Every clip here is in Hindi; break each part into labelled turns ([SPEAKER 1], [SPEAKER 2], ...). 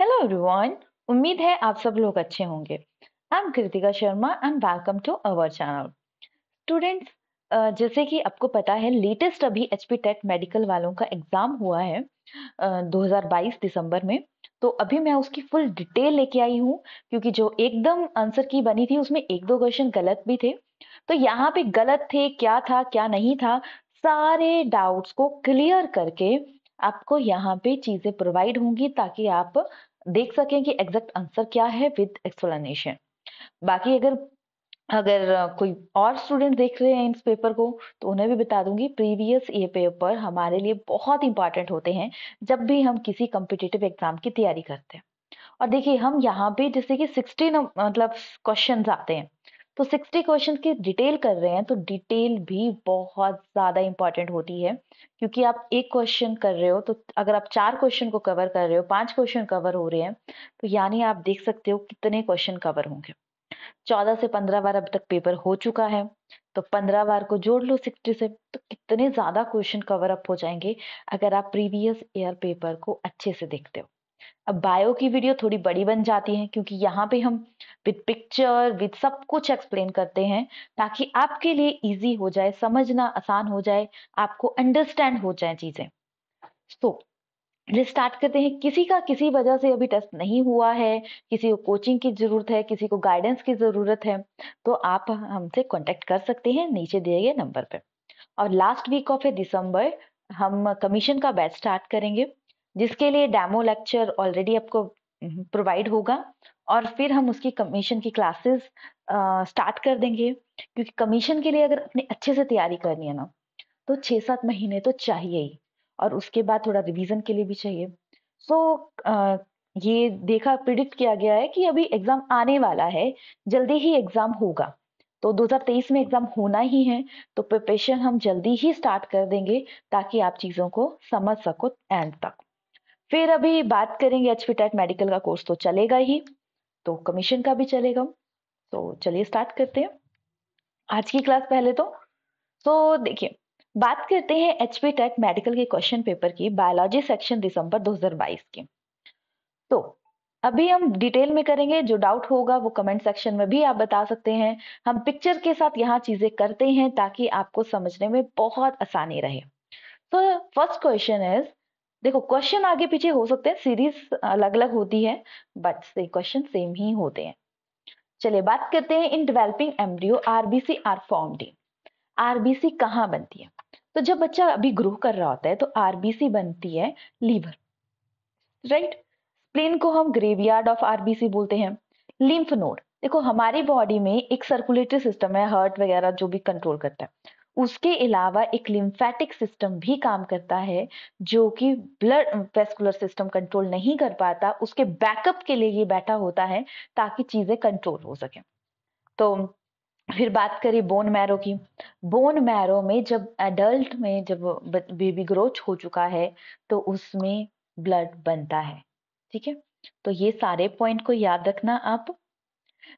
[SPEAKER 1] हेलो एवरीवन उम्मीद है आप सब लोग अच्छे होंगे I am Kritika Sharma and welcome to our channel students जैसे कि आपको पता है लेटेस्ट अभी एच पी टेट मेडिकल वालों का एग्ज़ाम हुआ है uh, 2022 दिसंबर में तो अभी मैं उसकी फुल डिटेल लेके आई हूँ क्योंकि जो एकदम आंसर की बनी थी उसमें एक दो क्वेश्चन गलत भी थे तो यहाँ पे गलत थे क्या था क्या नहीं था सारे डाउट्स को क्लियर करके आपको यहाँ पे चीज़ें प्रोवाइड होंगी ताकि आप देख सकें कि एग्जैक्ट आंसर क्या है विद एक्सप्लेनेशन बाकी अगर अगर कोई और स्टूडेंट देख रहे हैं इस पेपर को तो उन्हें भी बता दूंगी प्रीवियस ये पेपर हमारे लिए बहुत इंपॉर्टेंट होते हैं जब भी हम किसी कम्पिटेटिव एग्जाम की तैयारी करते हैं और देखिए हम यहाँ पे जैसे कि सिक्सटी मतलब क्वेश्चन आते हैं तो सिक्सटी क्वेश्चन की डिटेल कर रहे हैं तो डिटेल भी बहुत ज़्यादा इंपॉर्टेंट होती है क्योंकि आप एक क्वेश्चन कर रहे हो तो अगर आप चार क्वेश्चन को कवर कर रहे हो पांच क्वेश्चन कवर हो रहे हैं तो यानी आप देख सकते हो कितने क्वेश्चन कवर होंगे चौदह से पंद्रह बार अब तक पेपर हो चुका है तो पंद्रह बार को जोड़ लो सिक्सटी से तो कितने ज़्यादा क्वेश्चन कवर अप हो जाएंगे अगर आप प्रीवियस ईयर पेपर को अच्छे से देखते हो अब बायो की वीडियो थोड़ी बड़ी बन जाती है क्योंकि यहाँ पे हम विद पिक्चर विद सब कुछ एक्सप्लेन करते हैं ताकि आपके लिए इजी हो जाए समझना आसान हो जाए आपको अंडरस्टैंड हो जाए चीज़ें तो स्टार्ट करते हैं किसी का किसी वजह से अभी टेस्ट नहीं हुआ है किसी को कोचिंग की ज़रूरत है किसी को गाइडेंस की ज़रूरत है तो आप हमसे कांटेक्ट कर सकते हैं नीचे दिए गए नंबर पर और लास्ट वीक ऑफ दिसंबर हम कमीशन का बैच स्टार्ट करेंगे जिसके लिए डेमो लेक्चर ऑलरेडी आपको प्रोवाइड हम्म, होगा और फिर हम उसकी कमीशन की क्लासेस स्टार्ट कर देंगे क्योंकि कमीशन के लिए अगर अपने अच्छे से तैयारी करनी है ना तो छः सात महीने तो चाहिए ही और उसके बाद थोड़ा रिवीजन के लिए भी चाहिए सो so, ये देखा प्रिडिक्ट किया गया है कि अभी एग्ज़ाम आने वाला है जल्दी ही एग्ज़ाम होगा तो 2023 में एग्ज़ाम होना ही है तो प्रिपरेशन हम जल्दी ही स्टार्ट कर देंगे ताकि आप चीज़ों को समझ सको एंड तक फिर अभी बात करेंगे एच टेट मेडिकल का कोर्स तो चलेगा ही तो कमीशन का भी चलेगा तो चलिए स्टार्ट करते हैं आज की क्लास पहले तो तो देखिए बात करते हैं एच टेट मेडिकल के क्वेश्चन पेपर की बायोलॉजी सेक्शन दिसंबर 2022 की तो अभी हम डिटेल में करेंगे जो डाउट होगा वो कमेंट सेक्शन में भी आप बता सकते हैं हम पिक्चर के साथ यहाँ चीजें करते हैं ताकि आपको समझने में बहुत आसानी रहे तो फर्स्ट क्वेश्चन इज देखो क्वेश्चन आगे पीछे हो सकते हैं सीरीज अलग अलग होती है बट से क्वेश्चन सेम ही होते हैं चलिए बात करते हैं in developing embryo RBC are formed RBC कहाँ बनती है तो जब बच्चा अभी ग्रो कर रहा होता है तो आरबीसी बनती है लीवर राइट स्प्लेन को हम ग्रेवयार्ड ऑफ आरबीसी बोलते हैं लिम्फ नोड देखो हमारी बॉडी में एक सर्कुलेटरी सिस्टम है हार्ट वगैरह जो भी कंट्रोल करता है उसके अलावा एक लिम्फेटिक सिस्टम भी काम करता है जो कि ब्लड वेस्कुलर सिस्टम कंट्रोल नहीं कर पाता उसके बैकअप के लिए ये बैठा होता है ताकि चीज़ें कंट्रोल हो सके तो फिर बात करें बोन मैरो की बोन मैरो में जब एडल्ट में जब बेबी ग्रोथ हो चुका है तो उसमें ब्लड बनता है ठीक है तो ये सारे पॉइंट को याद रखना आप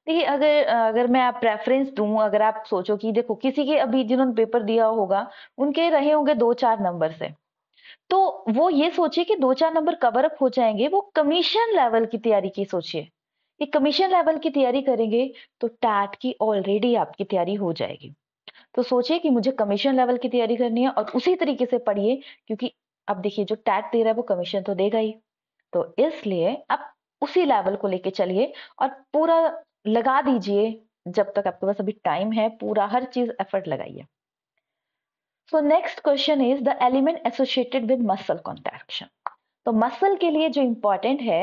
[SPEAKER 1] देखिए अगर अगर मैं आप प्रेफरेंस दूं अगर आप सोचो कि देखो किसी के अभी जिन्होंने पेपर दिया होगा, उनके रहे होंगे दो चार नंबर से। तो वो ये सोचिए कि दो चार नंबर कवर अप हो जाएंगे वो कमीशन लेवल की तैयारी की सोचिए। कि कमीशन लेवल की तैयारी करेंगे, तो टैट की ऑलरेडी आपकी तैयारी हो जाएगी। तो सोचिए कि मुझे कमीशन लेवल की तैयारी करनी है और उसी तरीके से पढ़िए क्योंकि अब देखिए जो टैट दे रहा है वो कमीशन तो देगा ही। तो इसलिए आप उसी लेवल को लेके चलिए और पूरा लगा दीजिए जब तक आपके पास अभी टाइम है पूरा हर चीज एफर्ट लगाइए so next question is the element associated with muscle contraction तो मसल के लिए जो इंपॉर्टेंट है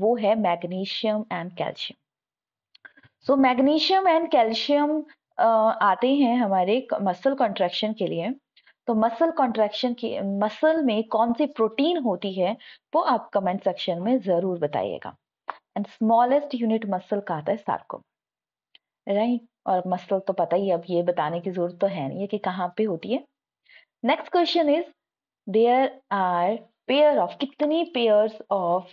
[SPEAKER 1] वो है magnesium and calcium so magnesium and calcium आते हैं हमारे मसल कॉन्ट्रैक्शन के लिए तो मसल कॉन्ट्रैक्शन की मसल में कौन सी प्रोटीन होती है वो आप कमेंट सेक्शन में जरूर बताइएगा एंड स्मॉलेस्ट यूनिट मसल का आता है सार्कोमा राइट और मसल तो पता ही अब ये बताने की जरूरत तो है नहीं है कि कहाँ पे होती है next question is there are pair of कितनी पेयर ऑफ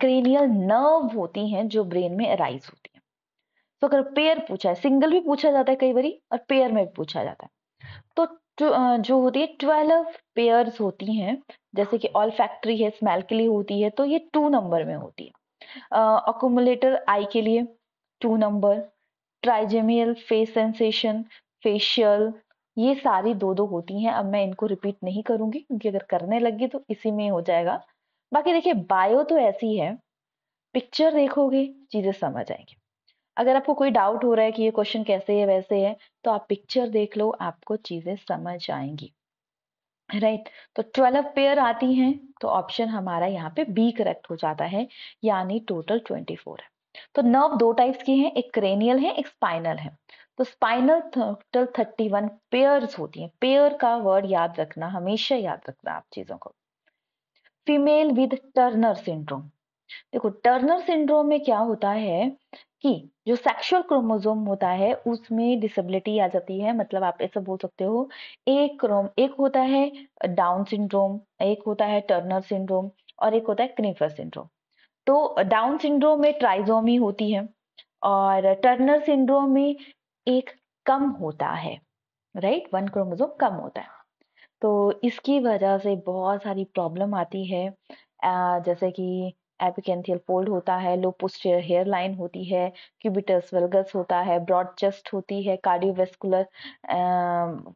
[SPEAKER 1] क्रेनियल नर्व होती हैं जो ब्रेन में अराइज होती हैं तो so, अगर पेयर पूछा है सिंगल भी पूछा जाता है कई बारी और पेयर में भी पूछा जाता है तो जो होती है ट्वेल्व पेयर्स होती हैं जैसे कि ऑल फैक्ट्री है स्मेल के लिए होती है तो ये टू नंबर में होती है अकोमुलेटर आई के लिए two number trigeminal face sensation facial ये सारी दो दो होती हैं अब मैं इनको रिपीट नहीं करूंगी क्योंकि अगर करने लगी तो इसी में हो जाएगा बाकी देखिए बायो तो ऐसी है पिक्चर देखोगे चीज़ें समझ आएंगी अगर आपको कोई डाउट हो रहा है कि ये क्वेश्चन कैसे है वैसे है तो आप पिक्चर देख लो आपको चीज़ें समझ आएंगी राइट तो ट्वेल्व पेयर आती हैं तो ऑप्शन हमारा यहाँ पे बी करेक्ट हो जाता है यानी टोटल ट्वेंटी फोर है तो नर्व दो टाइप्स की हैं एक क्रेनियल है एक स्पाइनल है तो spinal total thirty one pairs होती हैं पेयर का वर्ड याद रखना हमेशा याद रखना आप चीजों को फीमेल विद टर्नर सिंड्रोम देखो टर्नर सिंड्रोम में क्या होता है कि जो सेक्सुअल क्रोमोजोम होता है उसमें डिसेबिलिटी आ जाती है मतलब आप ऐसा बोल सकते हो एक क्रोम एक होता है डाउन सिंड्रोम एक होता है टर्नर सिंड्रोम और एक होता है क्निफर सिंड्रोम तो डाउन सिंड्रोम में ट्राइजोमी होती है और टर्नर सिंड्रोम में एक कम होता है राइट वन क्रोमोजोम कम होता है तो इसकी वजह से बहुत सारी प्रॉब्लम आती है जैसे कि एपिकेंथियल फोल्ड होता है लो पोस्टियर हेयर लाइन होती है क्यूबिटस वेलगस होता है ब्रॉड चेस्ट होती है कार्डियोवेस्कुलर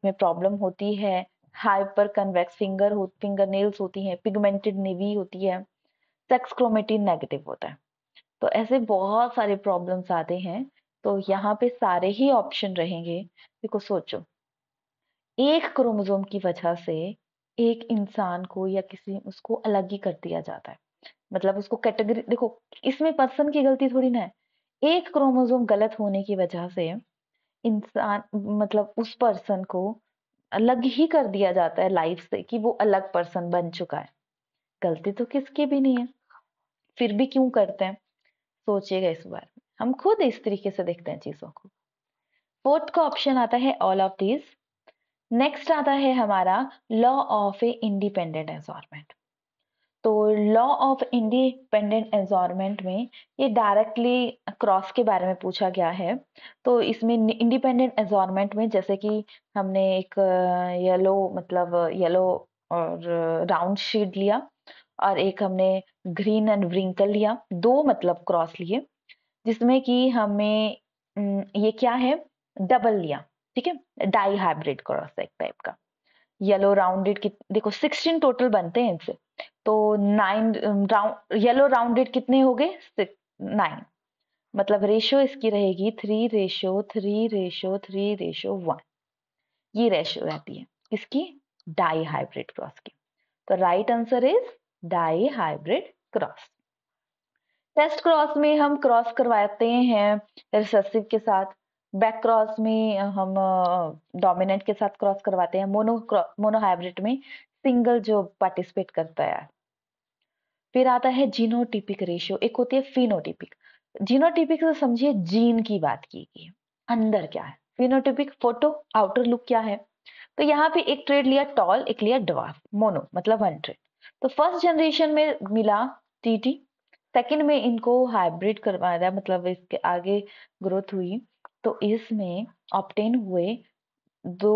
[SPEAKER 1] में प्रॉब्लम होती है हाइपर कन्वेक्स फिंगर हो फिंगर नेल्स होती हैं पिगमेंटेड नेवी होती है सेक्स क्रोमेटिन नेगेटिव होता है तो ऐसे बहुत सारे प्रॉब्लम्स आते हैं तो यहाँ पे सारे ही ऑप्शन रहेंगे देखो सोचो एक क्रोमोजोम की वजह से एक इंसान को या किसी उसको अलग ही कर दिया जाता है मतलब उसको कैटेगरी देखो इसमें पर्सन की गलती थोड़ी ना है एक क्रोमोजोम गलत होने की वजह से इंसान मतलब उस पर्सन को अलग ही कर दिया जाता है लाइफ से कि वो अलग पर्सन बन चुका है गलती तो किसकी भी नहीं है फिर भी क्यों करते हैं सोचिएगा इस बार हम खुद इस तरीके से देखते हैं चीज़ों को फोर्थ का ऑप्शन आता है ऑल ऑफ दीज नेक्स्ट आता है हमारा law of a independent environment तो लॉ ऑफ इंडिपेंडेंट एन्जॉयमेंट में ये डायरेक्टली क्रॉस के बारे में पूछा गया है तो इसमें इंडिपेंडेंट एन्जॉयमेंट में जैसे कि हमने एक येलो मतलब येलो और राउंड शेड लिया और एक हमने ग्रीन एंड व्रिंकल लिया दो मतलब क्रॉस लिए जिसमें कि हमें ये क्या है डबल लिया ठीक है डाई हाइब्रिड क्रॉस एक टाइप का येलो राउंडेड की देखो सिक्सटीन टोटल बनते हैं इनसे तो नाइन राउंड येलो राउंडेड कितने हो गए नाइन मतलब रेशो इसकी रहेगी three ratio three ratio three ratio one ये रेशो रहती है किसकी डाई हाइब्रिड क्रॉस की तो right answer is dihybrid cross test cross में हम क्रॉस करवाते हैं रिसेसिव के साथ बैक क्रॉस में हम डोमिनेंट uh, के साथ क्रॉस करवाते हैं मोनो मोनो हाइब्रिड में सिंगल जो पार्टिसिपेट करता है फिर आता है जीनोटिपिक रेशियो एक होती है फिनोटिपिक जीनोटिपिक से समझिए जीन की बात की गई अंदर क्या है फिनोटिपिक फोटो आउटर लुक क्या है तो यहाँ पे एक ट्रेड लिया टॉल एक लिया डवाफ मोनो मतलब वन ट्रेड तो फर्स्ट जनरेशन में मिला टीटी सेकंड में इनको हाइब्रिड करवाया था मतलब इसके आगे ग्रोथ हुई तो इसमें ऑप्टेन हुए दो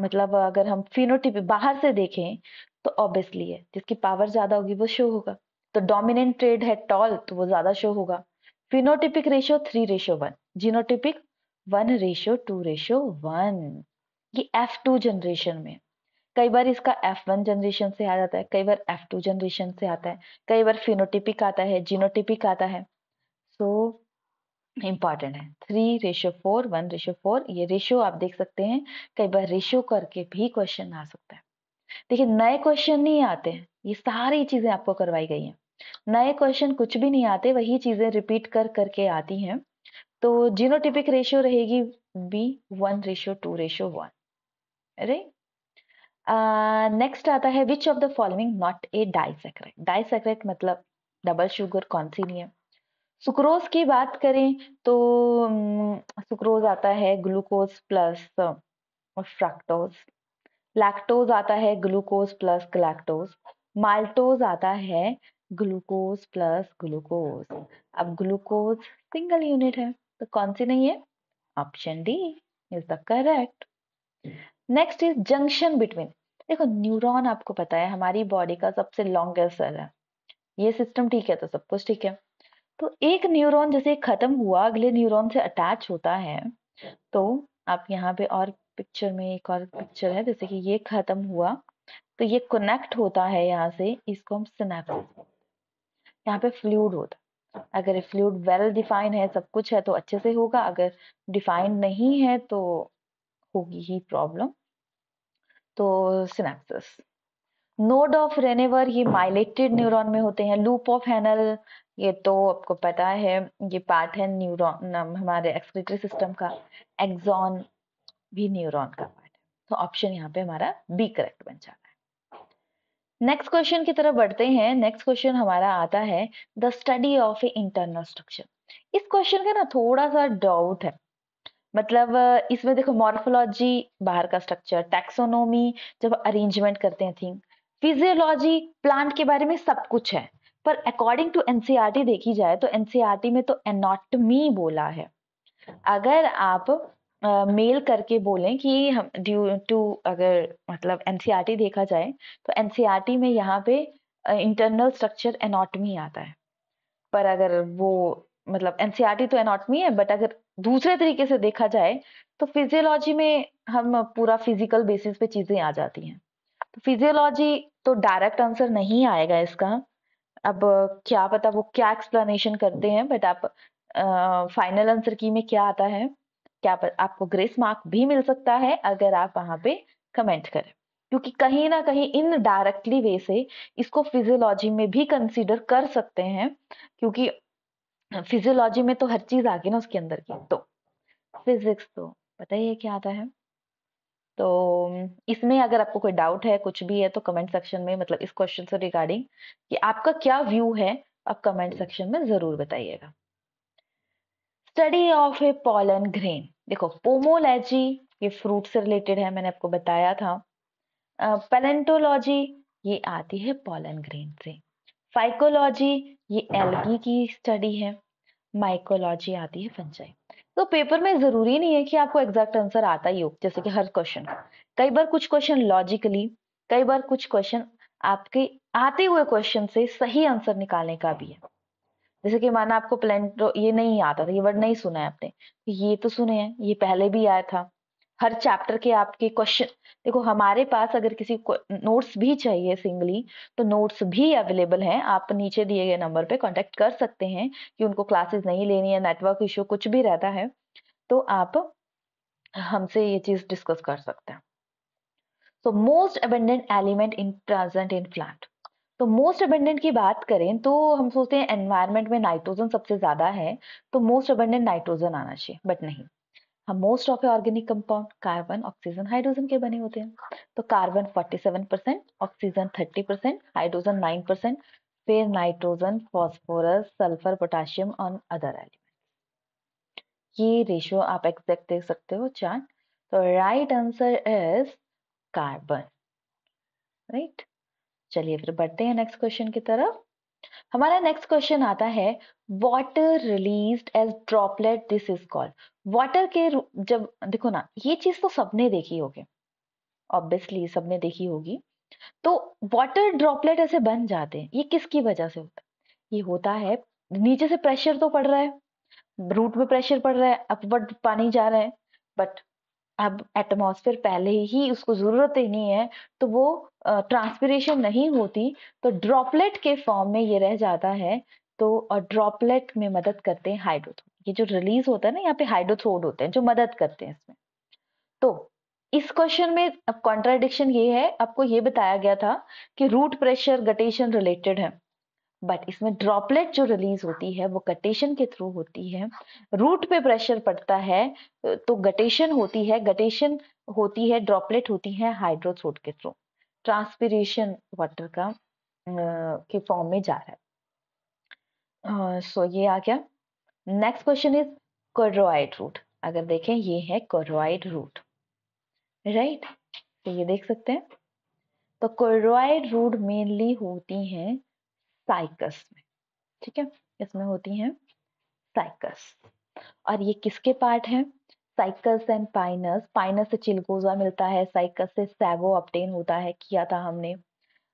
[SPEAKER 1] मतलब अगर हम फिनोटिप बाहर से देखें तो ऑब्वियसली है जिसकी पावर ज्यादा होगी वो शो होगा तो डोमिनेंट ट्रेड है टॉल तो वो ज्यादा शो होगा phenotypic ratio three ratio one genotypic one ratio two ratio one ये एफ टू जनरेशन में कई बार इसका एफ वन जनरेशन से आ जाता है कई बार एफ टू जनरेशन से आता है कई बार फिनोटिपिक आता है जीनोटिपिक आता है सो so, इंपॉर्टेंट है three ratio four one ratio four ये रेशो आप देख सकते हैं कई बार रेशो करके भी क्वेश्चन आ सकता है देखिए नए क्वेश्चन नहीं आते हैं ये सारी चीजें आपको करवाई गई हैं नए क्वेश्चन कुछ भी नहीं आते वही चीजें रिपीट कर करके आती हैं तो जीनोटिपिक रेशियो रहेगी B one ratio two ratio one right next आता है which of the following not a disaccharide disaccharide मतलब डबल शुगर कौन सी नहीं है सुक्रोज की बात करें तो सुक्रोज आता है ग्लूकोज प्लस फ्रक्टोज लैक्टोज आता है ग्लूकोज प्लस गलैक्टोज माल्टोज आता है ग्लूकोज प्लस ग्लूकोज अब ग्लूकोज सिंगल यूनिट है तो कौन सी नहीं है option D is the correct next is junction between देखो न्यूरॉन आपको पता है हमारी बॉडी का सबसे लॉन्गेस्ट सेल है ये सिस्टम ठीक है तो सब कुछ ठीक है तो एक न्यूरॉन जैसे खत्म हुआ अगले न्यूरॉन से अटैच होता है तो आप यहाँ पे और पिक्चर में एक और पिक्चर है जैसे कि ये खत्म हुआ तो ये कनेक्ट होता है यहाँ से इसको हम सिनेप्स यहाँ पे फ्लूड होता अगर फ्लूड वेल डिफाइन है सब कुछ है तो अच्छे से होगा अगर डिफाइन नहीं है तो होगी ही प्रॉब्लम तो सिनेप्सिस नोड ऑफ रेनेवर ये माइलेटेड न्यूरॉन में होते हैं लूप ऑफ हैनल ये तो आपको पता है ये पार्ट है न्यूरॉन हमारे एक्सक्रेटरी सिस्टम का एक्सॉन भी न्यूरॉन का पार्ट है तो ऑप्शन यहाँ पे हमारा बी करेक्ट बन जाता है नेक्स्ट क्वेश्चन की तरफ बढ़ते हैं नेक्स्ट क्वेश्चन हमारा आता है the study of a internal structure इस क्वेश्चन का ना थोड़ा सा डाउट है मतलब इसमें देखो मॉर्फोलॉजी बाहर का स्ट्रक्चर टैक्सोनोमी जब अरेंजमेंट करते हैं थिंग फिजियोलॉजी प्लांट के बारे में सब कुछ है पर अकॉर्डिंग टू एनसीईआरटी देखी जाए तो एनसीईआरटी e में तो एनाटमी बोला है अगर आप मेल uh, करके बोलें कि हम ड्यू टू अगर मतलब एनसीईआरटी e देखा जाए तो एनसीईआरटी e में यहाँ पे इंटरनल स्ट्रक्चर एनाटमी आता है पर अगर वो मतलब एनसीईआरटी तो एनाटमी है बट अगर दूसरे तरीके से देखा जाए तो फिजियोलॉजी में हम पूरा फिजिकल बेसिस पे चीज़ें आ जाती हैं फिजियोलॉजी तो डायरेक्ट आंसर नहीं आएगा इसका अब क्या पता वो क्या एक्सप्लेनेशन करते हैं बट आप फाइनल आंसर की में क्या आता है क्या पर, आपको ग्रेस मार्क भी मिल सकता है अगर आप वहां पे कमेंट करें क्योंकि कहीं ना कहीं इन डायरेक्टली वे से इसको फिजियोलॉजी में भी कंसीडर कर सकते हैं क्योंकि फिजियोलॉजी में तो हर चीज आ गई ना उसके अंदर की तो फिजिक्स तो पता ही है क्या आता है तो इसमें अगर आपको कोई डाउट है कुछ भी है तो कमेंट सेक्शन में मतलब इस क्वेश्चन से रिगार्डिंग कि आपका क्या व्यू है आप कमेंट हम्म। सेक्शन में जरूर बताइएगा study of a pollen grain देखो पोमोलॉजी ये फ्रूट से रिलेटेड है मैंने आपको बताया था पेलेंटोलॉजी ये आती है पॉलन ग्रेन से फाइकोलॉजी ये एल्गी की स्टडी है माइकोलॉजी आती है फंजाई तो पेपर में जरूरी नहीं है कि आपको एग्जैक्ट आंसर आता ही हो जैसे कि हर क्वेश्चन कई बार कुछ क्वेश्चन लॉजिकली कई बार कुछ क्वेश्चन आपके आते हुए क्वेश्चन से सही आंसर निकालने का भी है जैसे कि माना आपको प्लेंटो तो ये नहीं आता था ये वर्ड नहीं सुना है आपने ये तो सुने हैं ये पहले भी आया था हर चैप्टर के आपके क्वेश्चन देखो हमारे पास अगर किसी को नोट्स भी चाहिए सिंगली तो नोट्स भी अवेलेबल हैं आप नीचे दिए गए नंबर पे कांटेक्ट कर सकते हैं कि उनको क्लासेस नहीं लेनी है नेटवर्क इश्यू कुछ भी रहता है तो आप हमसे ये चीज़ डिस्कस कर सकते हैं so most abundant element in present in plant तो मोस्ट अबेंडेंट की बात करें तो हम सोचते हैं एनवायरमेंट में नाइट्रोजन सबसे ज़्यादा है तो मोस्ट अबेंडेंट नाइट्रोजन आना चाहिए बट नहीं हम most of organic compound carbon oxygen hydrogen के बने होते हैं तो carbon 47 percent oxygen 30 percent hydrogen 9 percent फिर नाइट्रोजन फॉस्फोरस सल्फर पोटाशियम और अदर एलिमेंट ये रेशियो आप एग्जैक्ट देख सकते हो चार तो right answer is carbon right चलिए फिर बढ़ते हैं नेक्स्ट क्वेश्चन की तरफ हमारा नेक्स्ट क्वेश्चन आता है water release as droplet this is called water के जब देखो ना ये चीज तो सबने देखी होगी ऑब्वियसली सबने देखी होगी तो वाटर ड्रॉपलेट ऐसे बन जाते हैं ये किसकी वजह से होता है ये होता है नीचे से प्रेशर तो पड़ रहा है रूट में प्रेशर पड़ रहा है अपवर्ड पानी जा रहा है बट अब एटमोसफेयर पहले ही उसको जरूरत ही नहीं है तो वो ट्रांसपिरेशन नहीं होती तो ड्रॉपलेट के फॉर्म में ये रह जाता है तो और ड्रॉपलेट में मदद करते हैं हाइड्रोथोन ये जो रिलीज होता है ना यहाँ पे हाइड्रोथ्रोड होते हैं जो मदद करते हैं इसमें तो इस क्वेश्चन में अब कॉन्ट्राडिक्शन ये है आपको ये बताया गया था कि रूट प्रेशर गटेशन रिलेटेड है बट इसमें ड्रॉपलेट जो रिलीज होती है वो गटेशन के थ्रू होती है रूट पे प्रेशर पड़ता है तो गटेशन होती है गटेशन होती है ड्रॉपलेट होती है हाइड्रोथ्रोट के थ्रू ट्रांसपीरेशन वाटर का के फॉर्म में जा रहा है सो ये आ गया next question is coralloid root अगर देखें ये है कोरोइड रूट राइट तो ये देख सकते हैं तो कोरोइड रूट मेनली होती हैं साइकस में ठीक है इसमें होती हैं साइकस और ये किसके पार्ट हैं साइकस एंड पाइनस पाइनस से चिलगोजा मिलता है साइकस से सैगो ऑप्टेन होता है किया था हमने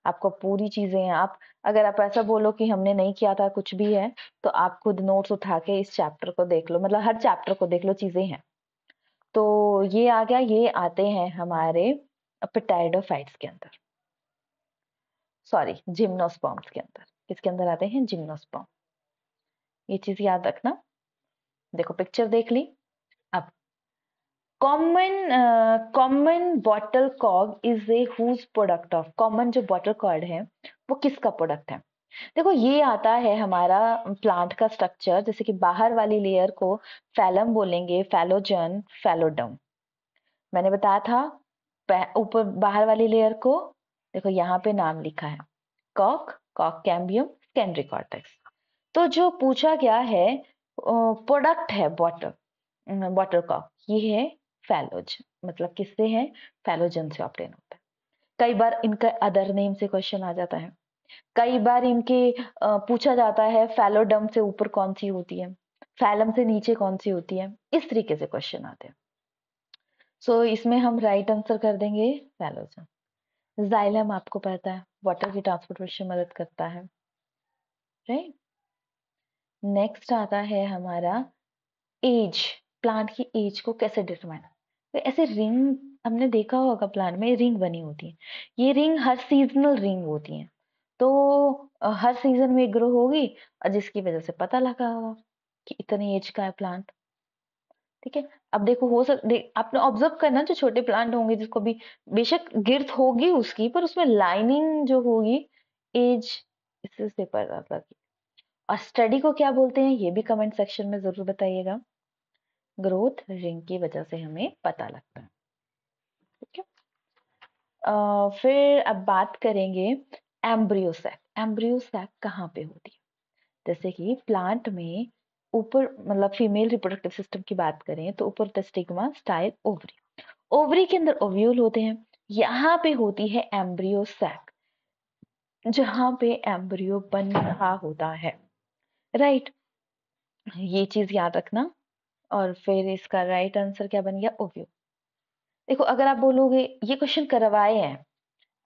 [SPEAKER 1] आपको पूरी चीजें आप अगर आप ऐसा बोलो कि हमने नहीं किया था कुछ भी है तो आप खुद नोट्स उठा के इस चैप्टर को देख लो मतलब हर चैप्टर को देख लो चीजें हैं तो ये आ गया ये आते हैं हमारे पिटाइडोफाइट्स के अंदर सॉरी जिम्नोस्पॉम्स के अंदर किसके अंदर आते हैं जिम्नोस्पॉम ये चीज याद रखना देखो पिक्चर देख ली अब कॉमन कॉमन बॉटल कॉग is a whose product of common जो बॉटल कॉर्ड है वो किसका प्रोडक्ट है देखो ये आता है हमारा प्लांट का स्ट्रक्चर जैसे कि बाहर वाली लेयर को फैलम बोलेंगे फैलोजन फैलोडम मैंने बताया था ऊपर बाहर वाली लेयर को देखो यहाँ पे नाम लिखा है cock cock cambium secondary cortex तो जो पूछा गया है प्रोडक्ट है बॉटल बॉटल कॉक ये है फैलोज मतलब किससे है फैलोजन से ऑप्टेन होता है कई बार इनका अदर नेम से क्वेश्चन आ जाता है कई बार इनके पूछा जाता है फैलोडम से ऊपर कौन सी होती है फैलम से नीचे कौन सी होती है इस तरीके से क्वेश्चन आते हैं सो so, इसमें हम राइट right आंसर कर देंगे फैलोजन जाइलम आपको पता है वाटर की ट्रांसपोर्टेशन मदद करता है राइट नेक्स्ट आता है हमारा एज प्लांट की एज को कैसे डिटरमाइन तो ऐसे रिंग हमने देखा होगा प्लांट में रिंग बनी होती है ये रिंग हर सीजनल रिंग होती है तो हर सीजन में ग्रो होगी और जिसकी वजह से पता लगा होगा कि इतने एज का है प्लांट ठीक है अब देखो हो सक दे, आपने ऑब्जर्व करना जो छोटे प्लांट होंगे जिसको भी बेशक गिरत होगी उसकी पर उसमें लाइनिंग जो होगी एज इससे पता लगा और स्टडी को क्या बोलते हैं ये भी कमेंट सेक्शन में जरूर बताइएगा ग्रोथ रिंग की वजह से हमें पता लगता है ठीक है फिर अब बात करेंगे एम्ब्रियोसैक एम्ब्रियोसैक कहाँ पे होती है जैसे कि प्लांट में ऊपर मतलब फीमेल रिप्रोडक्टिव सिस्टम की बात करें तो ऊपर टेस्टिग्मा तो स्टाइल ओवरी ओवरी के अंदर ओव्यूल होते हैं यहाँ पे होती है एम्ब्रियोसैक जहां पे एम्ब्रियो बन रहा होता है राइट ये चीज याद रखना और फिर इसका राइट आंसर क्या बन गया ओव्यू देखो अगर आप बोलोगे ये क्वेश्चन करवाए हैं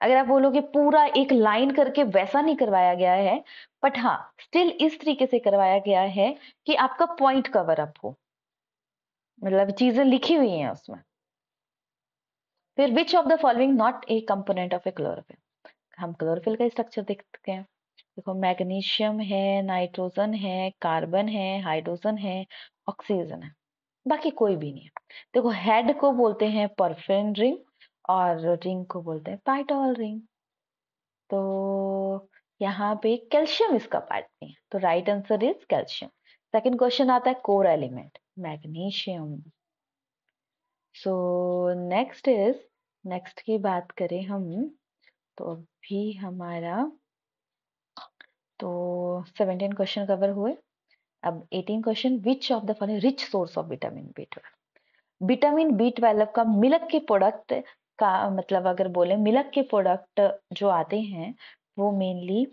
[SPEAKER 1] अगर आप बोलोगे पूरा एक लाइन करके वैसा नहीं करवाया गया है बट हाँ स्टिल इस तरीके से करवाया गया है कि आपका पॉइंट कवर अप हो मतलब चीजें लिखी हुई हैं उसमें फिर which of the following not a component of a chlorophyll हम क्लोरोफिल का स्ट्रक्चर देखते हैं देखो मैग्नीशियम है नाइट्रोजन है कार्बन है हाइड्रोजन है ऑक्सीजन है बाकी कोई भी नहीं है देखो हेड को बोलते हैं परफेन रिंग और रिंग को बोलते हैं पाइटॉल रिंग तो यहाँ पे कैल्शियम इसका पार्ट नहीं है तो right answer is calcium second question आता है core element magnesium so next is next की बात करें हम तो अभी हमारा तो सेवेंटीन क्वेश्चन कवर हुए अब 18 question which of the following rich source of vitamin B twelve vitamin B twelve का मिलक के प्रोडक्ट का मतलब अगर बोले मिलक के प्रोडक्ट जो आते हैं वो मेनली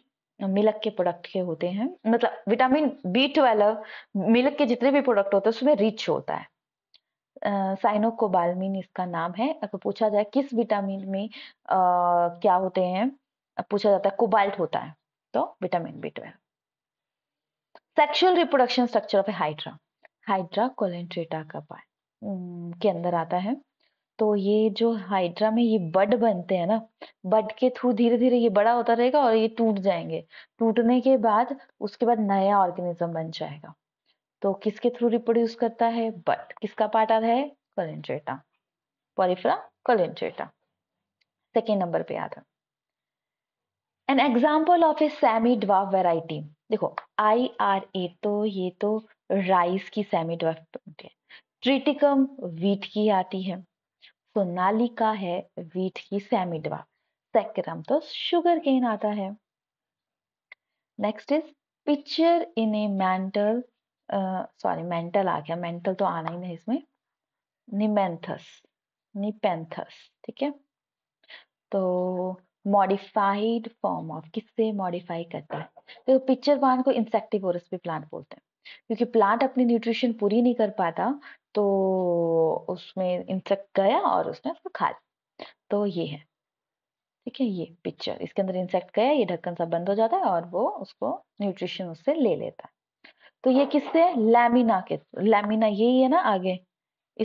[SPEAKER 1] मिलक के प्रोडक्ट के होते हैं मतलब विटामिन बी ट्वेल्व मिलक के जितने भी प्रोडक्ट होते हैं उसमें रिच होता है साइनोकोबालमिन इसका नाम है अगर पूछा जाए किस विटामिन में आ, क्या होते हैं पूछा जाता है कोबाल्ट होता है तो vitamin B twelve sexual reproduction structure of a hydra hydra coelenterata का पार्ट के अंदर आता है तो ये जो हाइड्रा में ये बड बनते हैं ना बड के थ्रू धीरे धीरे ये बड़ा होता रहेगा और ये टूट जाएंगे टूटने के बाद उसके बाद नया ऑर्गेनिज्म बन जाएगा तो किसके थ्रू रिप्रोड्यूस करता है बड किसका पार्ट आ रहा है कोलेंट्रेटा पॉलिफ्रा कोलेंट्रेटा सेकेंड नंबर पे आता है an example of a semi dwarf variety देखो आई आर ए तो ये तो राइस की सेमी डेवलपमेंट है ट्रिटिकम वीट की आती है सोनालिका है वीट की सेमी डेवलप सेक्रम तो शुगर केन आता है next is picture in a mental sorry mental आ गया मेंटल तो आना ही नहीं इसमें निमेंथस निपेंथस ठीक है तो मॉडिफाइड फॉर्म ऑफ किससे मॉडिफाई करता है तो पिक्चर वन को इंसेक्टिवोरस भी प्लांट बोलते हैं क्योंकि प्लांट अपनी न्यूट्रिशन पूरी नहीं कर पाता तो उसमें इंसेक्ट गया और उसने उसको खा लिया तो ये है ठीक है ये पिक्चर इसके अंदर इंसेक्ट गया ये ढक्कन सा बंद हो जाता है और वो उसको न्यूट्रिशन उससे ले लेता है तो ये किससे लैमिना के लैमिना यही है ना आगे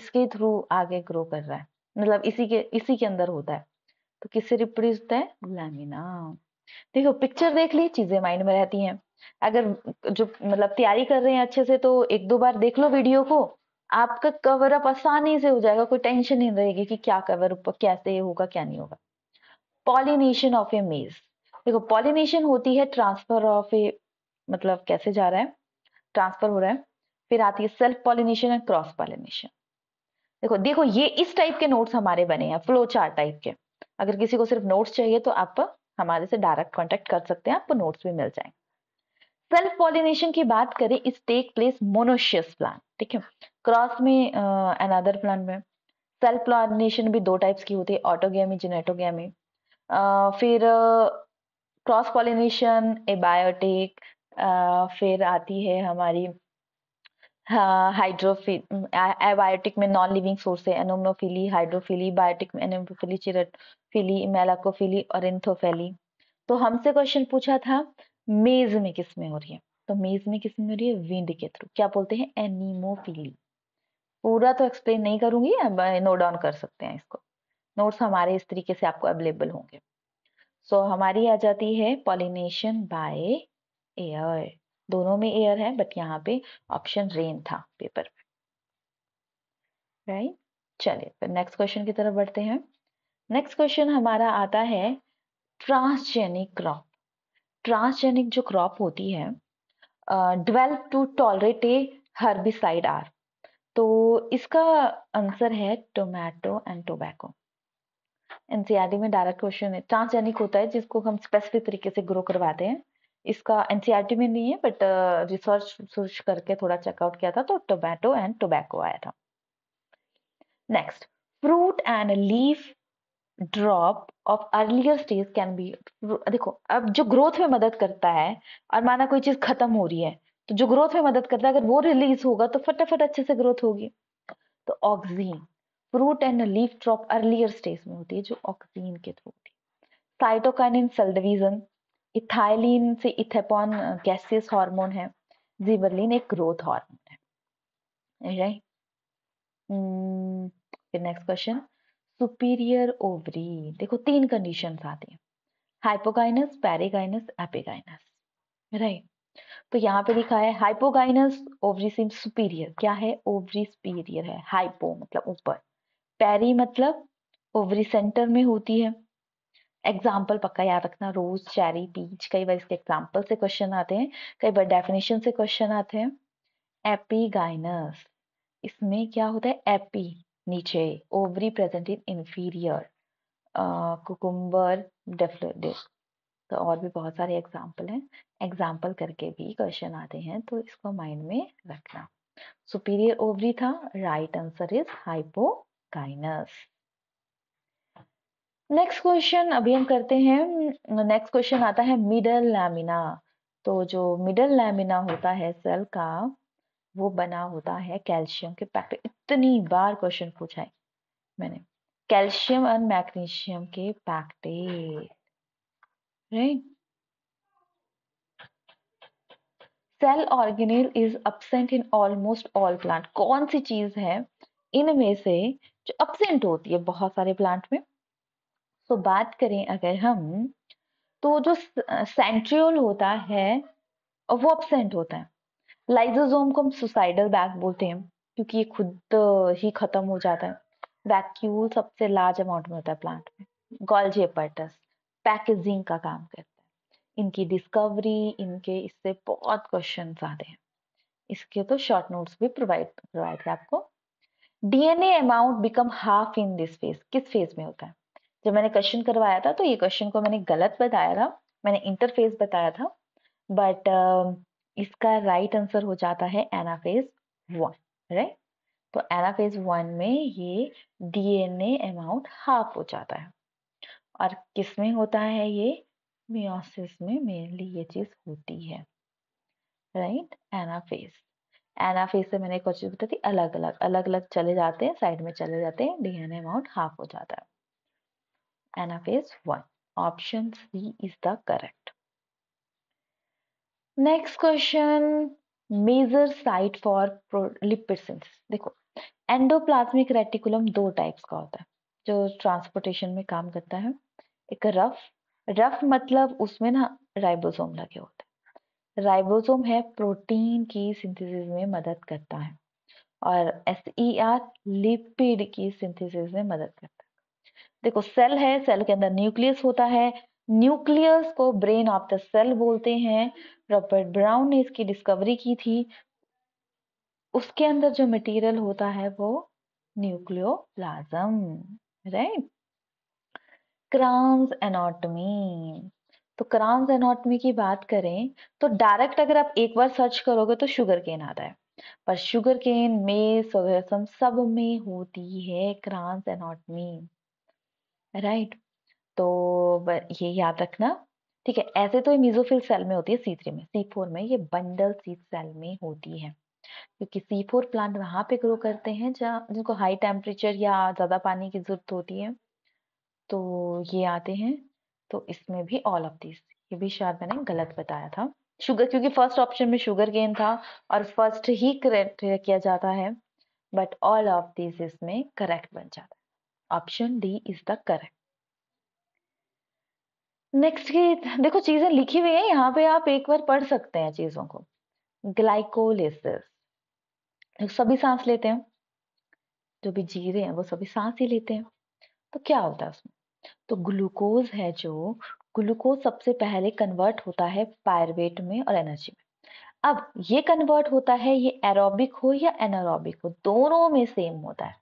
[SPEAKER 1] इसके थ्रू आगे ग्रो कर रहा है मतलब इसी के इसी के अंदर होता है तो किससे रिप्रोड्यूस होता है लैमिना देखो पिक्चर देख ली चीजें माइंड में रहती हैं अगर जो मतलब तैयारी कर रहे हैं अच्छे से तो एक दो बार देख लो वीडियो को आपका कवर अप आसानी से हो जाएगा कोई टेंशन नहीं रहेगी कि क्या कवर ऊपर कैसे होगा क्या नहीं होगा पॉलिनेशन ऑफ ए मेज देखो पॉलिनेशन होती है ट्रांसफर ऑफ ए मतलब कैसे जा रहा है ट्रांसफर हो रहा है फिर आती है self pollination and cross pollination देखो देखो ये इस टाइप के नोट्स हमारे बने हैं फ्लो चार्ट टाइप के अगर किसी को सिर्फ नोट्स चाहिए तो आप हमारे से डायरेक्ट कॉन्टेक्ट कर सकते हैं आपको नोट्स भी मिल जाएंगे सेल्फ पॉलिनेशन की बात करें इस टेक प्लेस मोनोशियस प्लांट ठीक है क्रॉस में अनदर प्लांट में सेल्फ पॉलिनेशन भी दो टाइप्स की होती है ऑटोगेमी जिनेटोगेमी फिर क्रॉस पॉलिनेशन एबायोटिक फिर आती है हमारी हाँ हाइड्रोफिल एबायोटिक mm, में नॉन लिविंग सोर्स है एनोमोफिली हाइड्रोफिली बायोटिक में एनोमोफिली चिरटफिली मेलाकोफिली और एंथोफिली तो हमसे क्वेश्चन पूछा था मेज में किस में हो रही है तो मेज में किस में हो रही है विंड के थ्रू क्या बोलते हैं एनिमोफिली पूरा तो एक्सप्लेन नहीं करूंगी नोट डाउन कर सकते हैं इसको नोट्स हमारे इस तरीके से आपको अवेलेबल होंगे सो so, हमारी आ जाती है पॉलिनेशन बाय एयर दोनों में एयर है बट यहाँ पे ऑप्शन रेन था पेपर में राइट चलिए फिर नेक्स्ट क्वेश्चन की तरफ बढ़ते हैं नेक्स्ट क्वेश्चन हमारा आता है ट्रांसजेनिक क्रॉप ट्रांसजेनिक जो क्रॉप होती है develop to tolerate a herbicide are तो इसका आंसर है टोमेटो एंड टोबैको एनसीआर में डायरेक्ट क्वेश्चन है ट्रांसजेनिक होता है जिसको हम स्पेसिफिक तरीके से ग्रो करवाते हैं इसका एनसीईआरटी e में नहीं है बट रिसर्च सर्च करके थोड़ा चेकआउट किया था तो टोमेटो एंड टोबैको आया था next fruit and leaf drop off earlier stage can be देखो अब जो ग्रोथ में मदद करता है और माना कोई चीज खत्म हो रही है तो जो ग्रोथ में मदद करता है अगर वो रिलीज होगा तो फटाफट अच्छे से ग्रोथ होगी तो auxin fruit and leaf drop earlier stage में होती है जो ऑक्सीन के थ्रू होती है cytokine in cell division ethylene से इथेपॉन गैसियस हार्मोन है जीवरलिन एक ग्रोथ हार्मोन है hmm, फिर नेक्स्ट क्वेश्चन सुपीरियर ओवरी देखो तीन कंडीशन आती हैं हाइपोगाइनस पेरेगाइनस एपेगाइनस राइट तो यहाँ पे लिखा है हाइपोगाइनस ओवरी सिम सुपीरियर क्या है ओवरी सुपीरियर है हाइपो मतलब ऊपर पेरी मतलब ओवरी सेंटर में होती है एग्जाम्पल पक्का याद रखना रोज चेरी बीच कई बार इसके एग्जाम्पल से क्वेश्चन आते हैं कई बार डेफिनेशन से क्वेश्चन आते हैं एपीगाइनस इसमें क्या होता है एपी नीचे ovary present in inferior cucumber डेफलोडेड तो और भी बहुत सारे एग्जाम्पल हैं एग्जाम्पल करके भी क्वेश्चन आते हैं तो इसको माइंड में रखना सुपीरियर ओवरी था right answer is hypogynous next question अभी हम करते हैं नेक्स्ट hmm, क्वेश्चन आता है मिडल लैमिना तो जो मिडल लैमिना होता है सेल का वो बना होता है कैल्शियम के पैक्ट इतनी बार क्वेश्चन पूछा है मैंने कैल्शियम एंड मैग्नीशियम के pectate right cell organelle is absent in almost all plant कौन सी चीज है इनमें से जो अब्सेंट होती है बहुत सारे प्लांट में तो बात करें अगर हम तो जो सेंट्रियोल होता है वो अपसेंट होता है लाइजोजोम को हम सुसाइडल बैग बोलते हैं क्योंकि ये खुद ही खत्म हो जाता है वैक्यूल सबसे लार्ज अमाउंट में होता है प्लांट में गोल्जी एपर्टस पैकेजिंग का काम करता है इनकी डिस्कवरी इनके इससे बहुत क्वेश्चन आते हैं इसके तो शॉर्ट नोट्स भी प्रोवाइड प्रोवाइड है आपको DNA amount become half in this phase किस फेज में होता है जब मैंने क्वेश्चन करवाया था तो ये क्वेश्चन को मैंने गलत बताया था मैंने इंटरफेस बताया था बट uh, इसका राइट right आंसर हो जाता है एनाफेज वन राइट तो एनाफेज वन में ये डीएनए अमाउंट हाफ हो जाता है और किस में होता है ये मियोसिस में मेनली ये चीज होती है राइट एनाफेज एनाफेज से मैंने क्वेश्चन बताई थी अलग अलग अलग अलग चले जाते हैं साइड में चले जाते हैं डीएनए अमाउंट हाफ हो जाता है NF is 1. Option C is the correct. Next question major site for lipid synthesis देखो एंडोप्लाज्मिक रेटिकुलम दो टाइप्स का होता है जो ट्रांसपोर्टेशन में काम करता है एक रफ रफ मतलब उसमें ना राइबोसोम लगे होते हैं राइबोसोम है प्रोटीन की सिंथेसिस में मदद करता है और एस ई आर लिपिड की सिंथेसिस में मदद करता है देखो सेल है सेल के अंदर न्यूक्लियस होता है न्यूक्लियस को ब्रेन ऑफ द सेल बोलते हैं रॉबर्ट ब्राउन ने इसकी डिस्कवरी की थी उसके अंदर जो मटेरियल होता है वो न्यूक्लियोप्लाज्म राइट क्रांस एनाटॉमी तो क्रांस एनाटॉमी की बात करें तो डायरेक्ट अगर आप एक बार सर्च करोगे तो शुगर केन आता है पर शुगर केन में सब में होती है क्रांस एनाटॉमी राइट तो ये याद रखना ठीक है ऐसे तो ये मीजोफिल सेल में होती है सी थ्री में सी फोर में ये बंडल सी सेल में होती है क्योंकि सी फोर प्लांट वहां पे ग्रो करते हैं जहाँ जिनको हाई टेम्परेचर या ज्यादा पानी की जरूरत होती है तो ये आते हैं तो इसमें भी ऑल ऑफ दिस ये भी शायद मैंने गलत बताया था शुगर क्योंकि फर्स्ट ऑप्शन में शुगर गेन था और फर्स्ट ही करेक्ट किया जाता है बट ऑल ऑफ दिस इसमें करेक्ट बन जाता है option D is the correct next की देखो चीजें लिखी हुई है यहाँ पे आप एक बार पढ़ सकते हैं चीजों को ग्लाइकोलिसिस तो सभी सांस लेते हैं जो भी जीरे हैं वो सभी सांस ही लेते हैं तो क्या होता है उसमें तो ग्लूकोज है जो ग्लूकोज सबसे पहले कन्वर्ट होता है पायरवेट में और एनर्जी में अब ये कन्वर्ट होता है ये एरोबिक हो या एनारोबिक हो दोनों में सेम होता है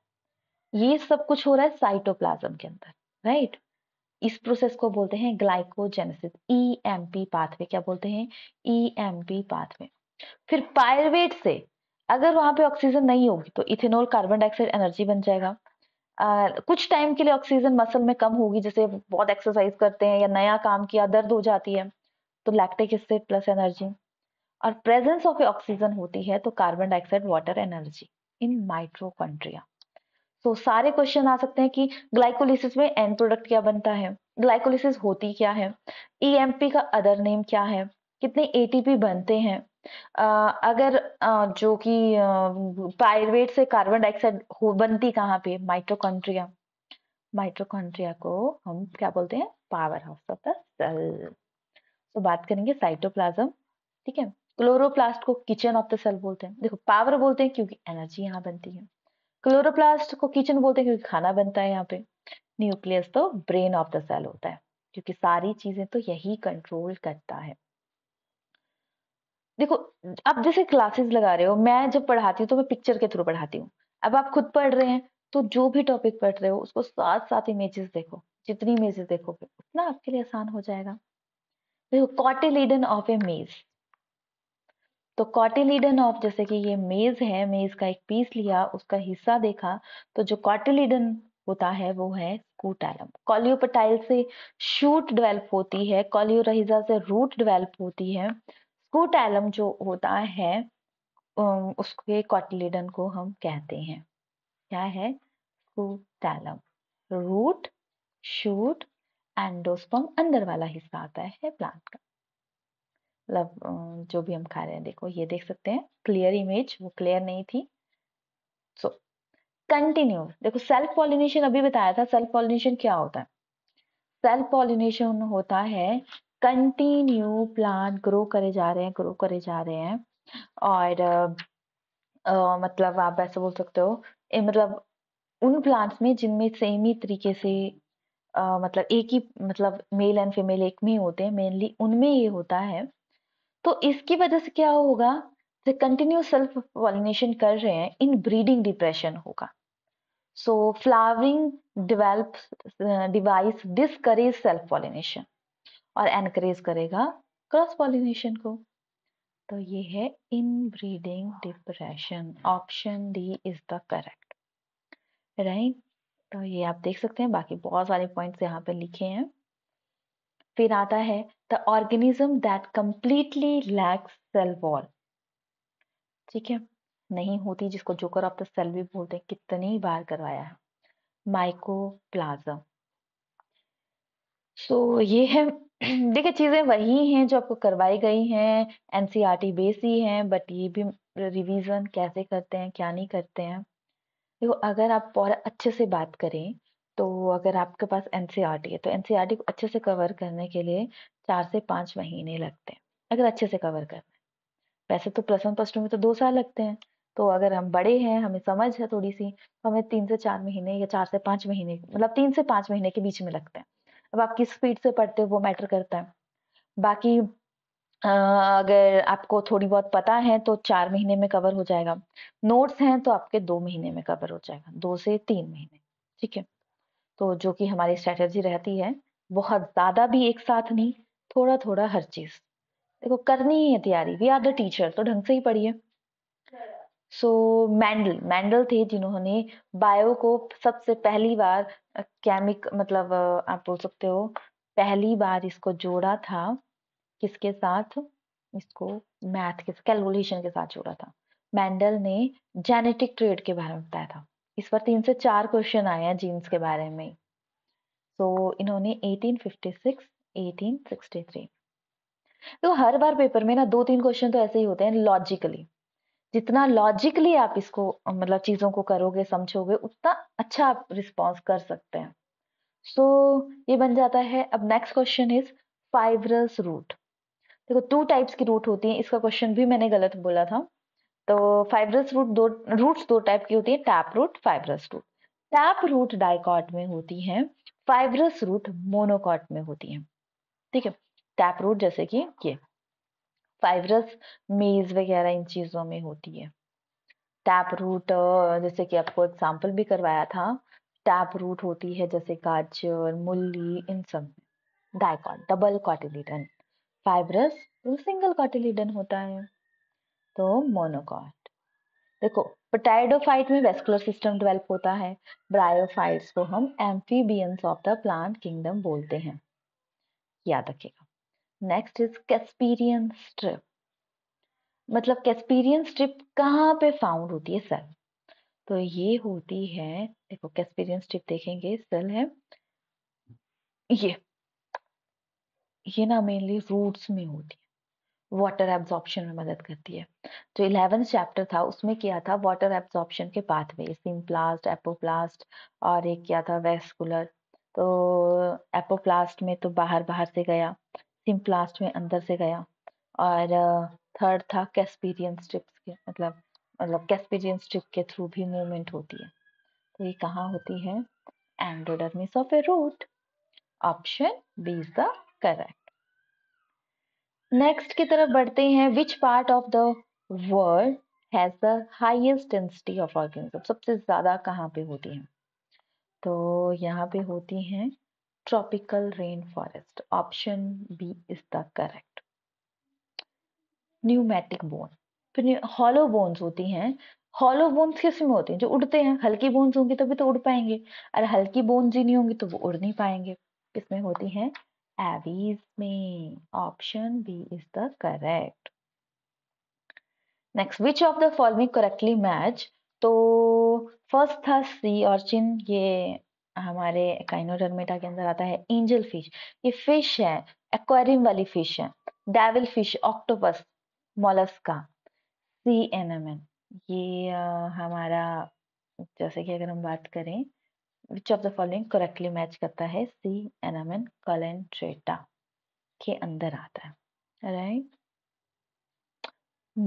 [SPEAKER 1] ये सब कुछ हो रहा है साइटोप्लाज्म के अंदर राइट इस प्रोसेस को बोलते हैं glycogenesis E M P pathway क्या बोलते हैं ई एम पी पाथवे फिर पायरवेट से अगर वहां पे ऑक्सीजन नहीं होगी तो इथेनॉल कार्बन डाइऑक्साइड एनर्जी बन जाएगा आ, कुछ टाइम के लिए ऑक्सीजन मसल में कम होगी जैसे बहुत एक्सरसाइज करते हैं या नया काम किया दर्द हो जाती है तो लैक्टिक एसिड प्लस एनर्जी और प्रेजेंस ऑफ ऑक्सीजन होती है तो carbon dioxide water energy in mitochondria तो सारे क्वेश्चन आ सकते हैं कि ग्लाइकोलिसिस में एंड प्रोडक्ट क्या बनता है ग्लाइकोलिसिस होती क्या है ईएमपी e का अदर नेम क्या है कितने एटीपी बनते हैं आ, अगर आ, जो कि पायरवेट से कार्बन डाइऑक्साइड हो बनती कहाँ पे माइट्रोकॉन्ट्रिया माइट्रोकॉन्ट्रिया को हम क्या बोलते हैं power house of the cell तो बात करेंगे साइटोप्लाज्म ठीक है क्लोरोप्लास्ट को किचन ऑफ द सेल बोलते हैं देखो पावर बोलते हैं क्योंकि एनर्जी यहाँ बनती है क्लोरोप्लास्ट को किचन बोलते हैं क्योंकि खाना बनता है यहाँ पे न्यूक्लियस तो ब्रेन ऑफ द सेल होता है क्योंकि सारी चीजें तो यही कंट्रोल करता है देखो आप जैसे क्लासेस लगा रहे हो मैं जब पढ़ाती हूँ तो मैं पिक्चर के थ्रू पढ़ाती हूँ अब आप खुद पढ़ रहे हैं तो जो भी टॉपिक पढ़ रहे हो उसको साथ साथ इमेजेस देखो जितनी इमेजेस देखोगे उतना आपके लिए आसान हो जाएगा देखो कॉटेलिडन ऑफ ए मेज तो कॉटिलीडन ऑफ जैसे कि ये मेज है मेज का एक पीस लिया उसका हिस्सा देखा तो जो कॉटिलीडन होता है वो है स्कूटैलम कॉलियोपटाइल से शूट डेवलप होती है कॉलियोरहिजा से रूट डेवलप होती है स्कूटैलम जो होता है उसके कॉटिलीडन को हम कहते हैं क्या है स्कूटैलम रूट शूट एंडोस्पम अंदर वाला हिस्सा आता है प्लांट का मतलब जो भी हम खा रहे हैं देखो ये देख सकते हैं क्लियर इमेज वो क्लियर नहीं थी सो कंटिन्यू देखो सेल्फ पॉलिनेशन अभी बताया था सेल्फ पॉलिनेशन क्या होता है सेल्फ पॉलिनेशन होता है कंटिन्यू प्लांट ग्रो करे जा रहे हैं ग्रो करे जा रहे हैं और आ, आ, मतलब आप ऐसे बोल सकते हो ए, मतलब उन प्लांट्स में जिनमें सेम ही तरीके से आ, मतलब एक ही मतलब मेल एंड फीमेल एक में ही होते हैं मेनली उनमें ये होता है तो इसकी वजह से क्या होगा जो कंटिन्यू सेल्फ पॉलिनेशन कर रहे हैं इन ब्रीडिंग डिप्रेशन होगा so flowering develop device discourage self pollination और एनकरेज करेगा क्रॉस पॉलिनेशन को तो ये है inbreeding depression option D is the correct right तो ये आप देख सकते हैं बाकी बहुत सारे पॉइंट्स यहाँ पे लिखे हैं फिर आता है the organism that completely lacks cell wall ठीक है नहीं होती जिसको जोकर ऑफ द सेल भी बोलते हैं कितनी बार करवाया है माइकोप्लाज्म सो so, ये है देखिए चीज़ें वही हैं जो आपको करवाई गई हैं N C R T base ही हैं बट ये भी रिवीजन कैसे करते हैं क्या नहीं करते हैं देखो अगर आप और अच्छे से बात करें तो अगर आपके पास एन e है तो एन e को अच्छे से कवर करने के लिए चार से पाँच महीने लगते हैं अगर अच्छे से कवर करना है वैसे तो प्लस वन प्लस टू में तो दो साल लगते हैं तो अगर हम बड़े हैं हमें समझ है थोड़ी सी तो हमें तीन से चार महीने या चार से पाँच महीने मतलब तीन से पाँच महीने के बीच में लगते हैं अब आप किस स्पीड से पढ़ते हो वो मैटर करता है बाकी अगर आपको थोड़ी बहुत पता है तो चार महीने में कवर हो जाएगा नोट्स हैं तो आपके दो महीने में कवर हो जाएगा दो से तीन महीने ठीक है तो जो कि हमारी स्ट्रेटजी रहती है बहुत ज़्यादा भी एक साथ नहीं थोड़ा थोड़ा हर चीज़ देखो करनी ही है तैयारी वी आर द टीचर तो ढंग से ही पढ़िए सो मैंडल मैंडल थे जिन्होंने बायो को सबसे पहली बार केमिक मतलब आप बोल सकते हो पहली बार इसको जोड़ा था किसके साथ इसको मैथ के कैलकुलेशन के साथ जोड़ा था मैंडल ने जेनेटिक ट्रेड के बारे में बताया था इस बार तीन से चार क्वेश्चन आए हैं जीन्स के बारे में तो इन्होंने 1856, 1863 तो हर बार पेपर में ना दो तीन क्वेश्चन तो ऐसे ही होते हैं लॉजिकली जितना लॉजिकली आप इसको मतलब चीज़ों को करोगे समझोगे उतना अच्छा आप रिस्पॉन्स कर सकते हैं सो so, ये बन जाता है अब next question is fibrous root देखो टू टाइप्स की रूट होती है इसका क्वेश्चन भी मैंने गलत बोला था तो फाइब्रस रूट दो रूट्स दो टाइप की होती है tap root fibrous root tap root dicot में होती है फाइब्रस रूट मोनोकॉट में होती है ठीक है टैप रूट जैसे कि ये फाइब्रस मेज वगैरह इन चीजों में होती है टैप रूट जैसे कि आपको एग्जाम्पल भी करवाया था टैप रूट होती है जैसे गाजर मूली इन सब dicot double cotyledon fibrous single cotyledon होता है तो मोनोकॉट देखो पोटाइडोफाइट में वेस्कुलर सिस्टम डेवलप होता है ब्रायोफाइट्स को हम amphibians of the plant kingdom बोलते हैं याद रखिएगा नेक्स्ट इज कैस्पीरियन स्ट्रिप मतलब कैस्पीरियन स्ट्रिप कहाँ पे फाउंड होती है सेल तो ये होती है देखो कैस्पीरियन स्ट्रिप देखेंगे सेल है ये ये ना मेनली रूट्स में होती है वाटर एब्जॉर्प्शन में मदद करती है जो इलेवेंथ चैप्टर था उसमें किया था वाटर एब्जॉर्प्शन के पाथवे सिम्प्लास्ट एपोप्लास्ट और एक किया था वेस्कुलर तो एपोप्लास्ट में तो बाहर बाहर से गया सिम्प्लास्ट में अंदर से गया और थर्ड था कैस्पीरियन स्ट्रिप्स के मतलब मतलब कैस्पीरियन स्ट्रिप के थ्रू भी मूवमेंट होती है तो ये कहाँ होती है endodermis of a root option B is the correct next की तरफ बढ़ते हैं which part of the world has the highest density of organism सबसे ज़्यादा कहाँ पे होती हैं तो यहाँ पे होती हैं tropical rain forest option B is the correct pneumatic bone फिर हॉलो बोन्स होती हैं हॉलो बोन्स किस में होते हैं जो उड़ते हैं हल्की बोन्स होंगी तभी तो उड़ पाएंगे और हल्की बोन्स ही नहीं होंगी तो वो उड़ नहीं पाएंगे किसमें होती हैं एवीज में. Option B is the correct next which of the following correctly match तो फर्स्ट था सी और चिन ये हमारे काइनोडर्मेटा के अंदर आता है एंजल फिश ये फिश है एक्वेरियम वाली फिश है devil fish octopus mollusca sea anemone ये आ, हमारा जैसे कि अगर हम बात करें which of the following correctly match करता है सी एनामिन कलेंट्रेटा के अंदर आता है right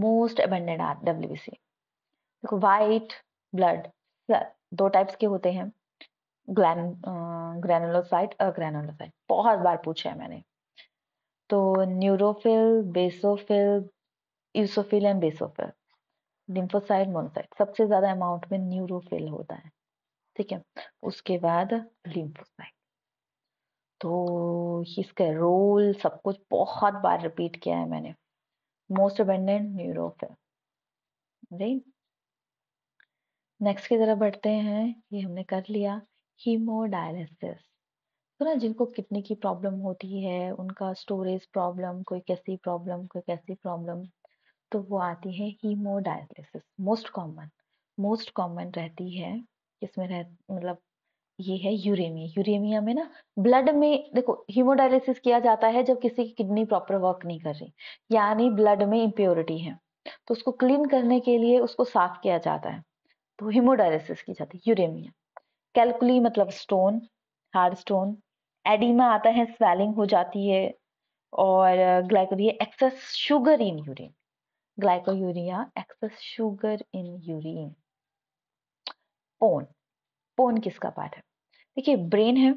[SPEAKER 1] most abundant R W B C देखो वाइट ब्लड दो टाइप्स के होते हैं ग्लैन ग्रैनुलोसाइट और ग्रैनुलोसाइट बहुत बार पूछा है मैंने तो neutrophil basophil eosinophil and basophil lymphocyte monocyte सबसे ज़्यादा अमाउंट में न्यूरोफिल होता है ठीक है उसके बाद लिम्फोसाइट तो इसका रोल सब कुछ बहुत बार रिपीट किया है मैंने most abundant neutrophil right next की तरफ बढ़ते हैं ये हमने कर लिया हीमोडायलिसिस तो ना जिनको किडनी की प्रॉब्लम होती है उनका स्टोरेज प्रॉब्लम कोई कैसी प्रॉब्लम कोई कैसी प्रॉब्लम तो वो आती है haemodialysis most common most common रहती है किसमें रह मतलब ये है यूरेमिया यूरेमिया में ना ब्लड में देखो हीमोडायलिसिस किया जाता है जब किसी की किडनी प्रॉपर वर्क नहीं कर रही यानी ब्लड में इम्प्योरिटी है तो उसको क्लीन करने के लिए उसको साफ किया जाता है तो हीमोडायलिसिस की जाती है यूरेमिया कैलकुली मतलब स्टोन हार्ड स्टोन एडिमा आता है स्वेलिंग हो जाती है और glycosuria excess sugar in urine urea excess sugar in urine pons pons किसका पार्ट है देखिए ब्रेन है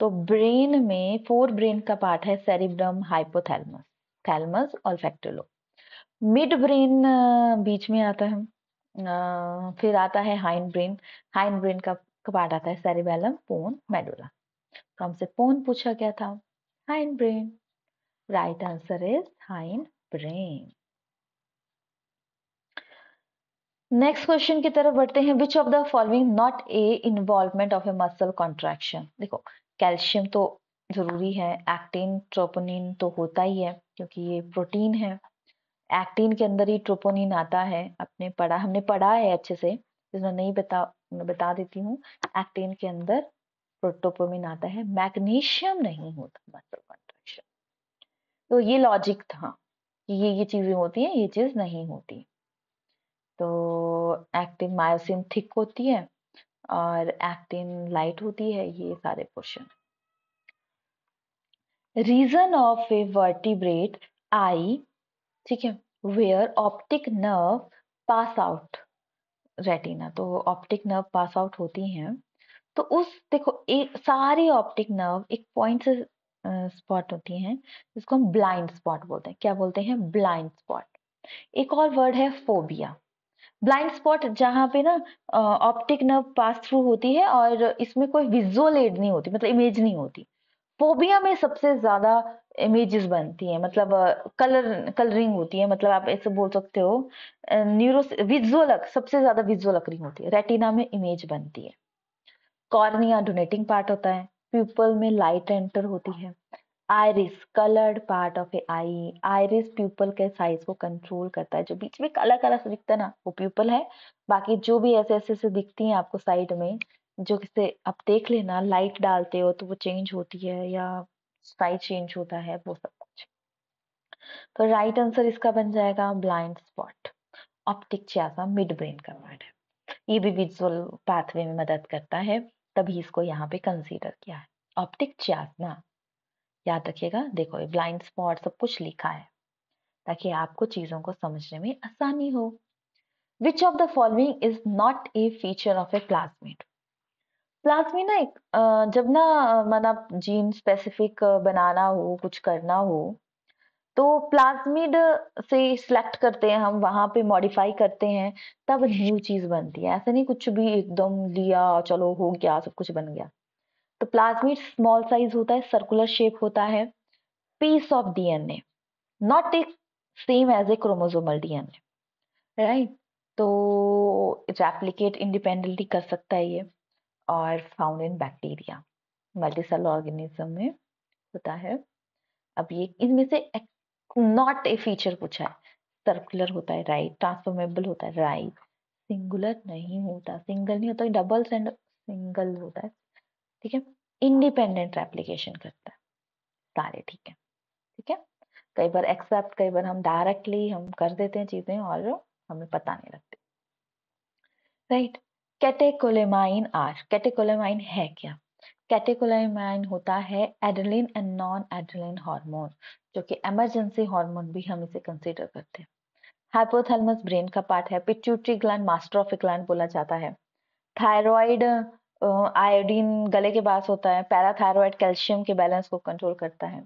[SPEAKER 1] तो ब्रेन में फोर ब्रेन का पार्ट है सेरिब्रम हाइपोथैलमस थैलमस और फैक्टोलो मिड ब्रेन बीच में आता है फिर आता है हाइंड ब्रेन हाइंड ब्रेन का पार्ट आता है सेरिबेलम पोन मेडुला तो हमसे पोन पूछा गया था hindbrain right answer is hindbrain next question की तरफ बढ़ते हैं which of the following not a involvement of a muscle contraction देखो कैल्शियम तो जरूरी है एक्टिन ट्रोपोनिन तो होता ही है क्योंकि ये प्रोटीन है एक्टिन के अंदर ही ट्रोपोनिन आता है अपने पढ़ा हमने पढ़ा है अच्छे से जिसमें नहीं बता मैं बता देती हूँ एक्टिन के अंदर प्रोटोपोमिन आता है मैग्नीशियम नहीं होता मसल कॉन्ट्रेक्शन तो ये लॉजिक था कि ये ये चीज़ें होती हैं ये चीज़ नहीं होती एक्टिन मायोसिन थिक होती है और एक्टिन लाइट होती है ये सारे question region of a vertebrate eye ठीक है where optic nerve pass out retina तो ऑप्टिक नर्व पास आउट होती हैं तो उस देखो एक सारी ऑप्टिक नर्व एक पॉइंट से स्पॉट होती हैं जिसको हम ब्लाइंड स्पॉट बोलते हैं क्या बोलते हैं ब्लाइंड स्पॉट एक और वर्ड है फोबिया ब्लाइंड स्पॉट जहाँ पे ना ऑप्टिक नर्व पास थ्रू होती है और इसमें कोई विजुअल एड नहीं होती मतलब इमेज नहीं होती फोबिया में सबसे ज्यादा इमेजेस बनती है मतलब कलर कलरिंग होती है मतलब आप ऐसे बोल सकते हो न्यूरो विजुअल सबसे ज्यादा विजुअल अकरिंग होती है रेटिना में इमेज बनती है कॉर्निया डोनेटिंग पार्ट होता है प्यूपल में लाइट एंटर होती है iris coloured part of a eye iris pupil के साइज को कंट्रोल करता है जो बीच में काला काला से दिखता है ना वो प्यूपल है बाकी जो भी ऐसे ऐसे से दिखती हैं आपको साइड में जो किसे आप देख लेना लाइट डालते हो तो वो चेंज होती है या साइज चेंज होता है वो सब कुछ तो राइट आंसर इसका बन जाएगा blind spot optic chiasma midbrain का पार्ट है ये भी विजुअल पाथवे में मदद करता है तभी इसको यहाँ पे कंसीडर किया है ऑप्टिक चियासना याद रखिएगा देखो ये ब्लाइंड स्पॉट सब कुछ लिखा है ताकि आपको चीजों को समझने में आसानी हो which of the following is not a feature of a plasmid plasmid ना एक जब ना मतलब जीन स्पेसिफिक बनाना हो कुछ करना हो तो प्लाज्मिड से सिलेक्ट करते हैं हम वहां पे मॉडिफाई करते हैं तब न्यू चीज़ बनती है ऐसा नहीं कुछ भी एकदम लिया चलो हो गया सब कुछ बन गया तो प्लाज्मिड स्मॉल साइज होता है सर्कुलर शेप होता है piece of DNA not it same as a chromosomal DNA right तो रेप्लिकेट इंडिपेंडेंटली कर सकता है ये और found in bacteria multicell organism में होता है अब ये इनमें से नॉट ए फीचर पूछा है सर्कुलर होता है राइट ट्रांसफॉर्मेबल होता है राइट सिंगुलर नहीं होता सिंगल नहीं होता डबल एंड सिंगल होता है ठीक है इंडिपेंडेंट रेप्लीकेशन करता है सारे ठीक है ठीक है कई बार एक्सेप्ट कई बार हम डायरेक्टली हम कर देते हैं चीजें और हमें पता नहीं लगती राइट कैटेकोलेमाइन आर कैटेकोलेमाइन है क्या कैटेकोलेमाइन होता है adrenaline and non adrenaline hormone जो कि इमरजेंसी हार्मोन भी हम इसे कंसीडर करते हैं हाइपोथैलेमस ब्रेन का पार्ट है pituitary gland master of gland बोला जाता है थायराइड आयोडीन गले के पास होता है पैराथायरॉयड कैल्शियम के बैलेंस को कंट्रोल करता है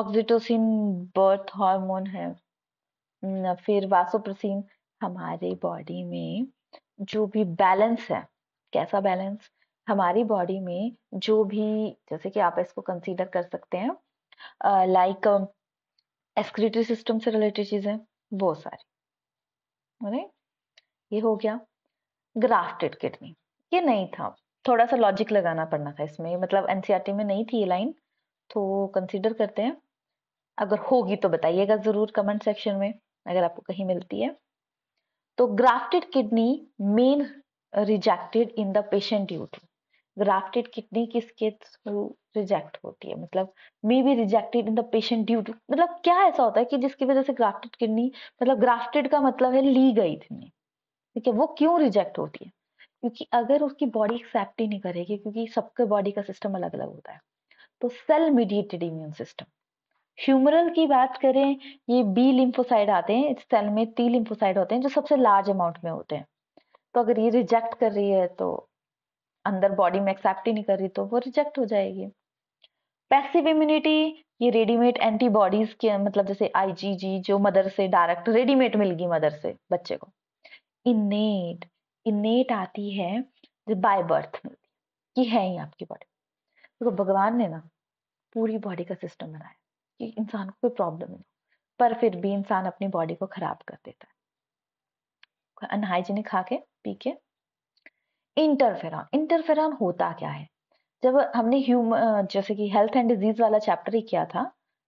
[SPEAKER 1] ऑक्सीटोसिन बर्थ हार्मोन है फिर वासोप्रसिन हमारी बॉडी में जो भी बैलेंस है कैसा बैलेंस हमारी बॉडी में जो भी जैसे कि आप इसको कंसीडर कर सकते हैं लाइक एक्सक्रीटरी सिस्टम से रिलेटेड चीज़ें वो सारी ये हो गया ग्राफ्टेड किडनी ये नहीं था थोड़ा सा लॉजिक लगाना पड़ना था इसमें मतलब एनसीईआरटी e में नहीं थी ये लाइन तो कंसीडर करते हैं अगर होगी तो बताइएगा ज़रूर कमेंट सेक्शन में अगर आपको कहीं मिलती है तो grafted kidney may rejected in the patient due to grafted kidney किसके थ्रू रिजेक्ट होती है मतलब may be rejected in the patient due to मतलब क्या ऐसा होता है कि जिसकी वजह से ग्राफ्टेड किडनी मतलब ग्राफ्टेड का मतलब है ली गई थी ठीक है वो क्यों रिजेक्ट होती है क्योंकि अगर उसकी बॉडी एक्सेप्ट ही नहीं करेगी क्योंकि सबके बॉडी का सिस्टम अलग अलग होता है तो cell mediated immune system humoral की बात करें ये बी लिम्फोसाइड आते हैं इस सेल में टी लिम्फोसाइड होते हैं जो सबसे लार्ज अमाउंट में होते हैं तो अगर ये रिजेक्ट कर रही है तो अंदर बॉडी में एक्सेप्ट ही नहीं कर रही तो वो रिजेक्ट हो जाएगी पैसिव इम्यूनिटी ये रेडीमेड एंटीबॉडीज के मतलब जैसे आईजीजी जो मदर से डायरेक्ट रेडीमेड मिलगी मदर से बच्चे को नेट इनेट आती है जो बाय बर्थ मिलती कि है ही आपकी बॉडी देखो तो भगवान ने ना पूरी बॉडी का सिस्टम बनाया कि इंसान को कोई प्रॉब्लम नहीं पर फिर भी इंसान अपनी बॉडी को खराब कर देता है अनहाइजीनिक खा के पी के इंटरफेरॉन इंटरफेरॉन होता क्या है जब हमने ह्यूम जैसे कि हेल्थ एंड डिजीज वाला चैप्टर ही किया था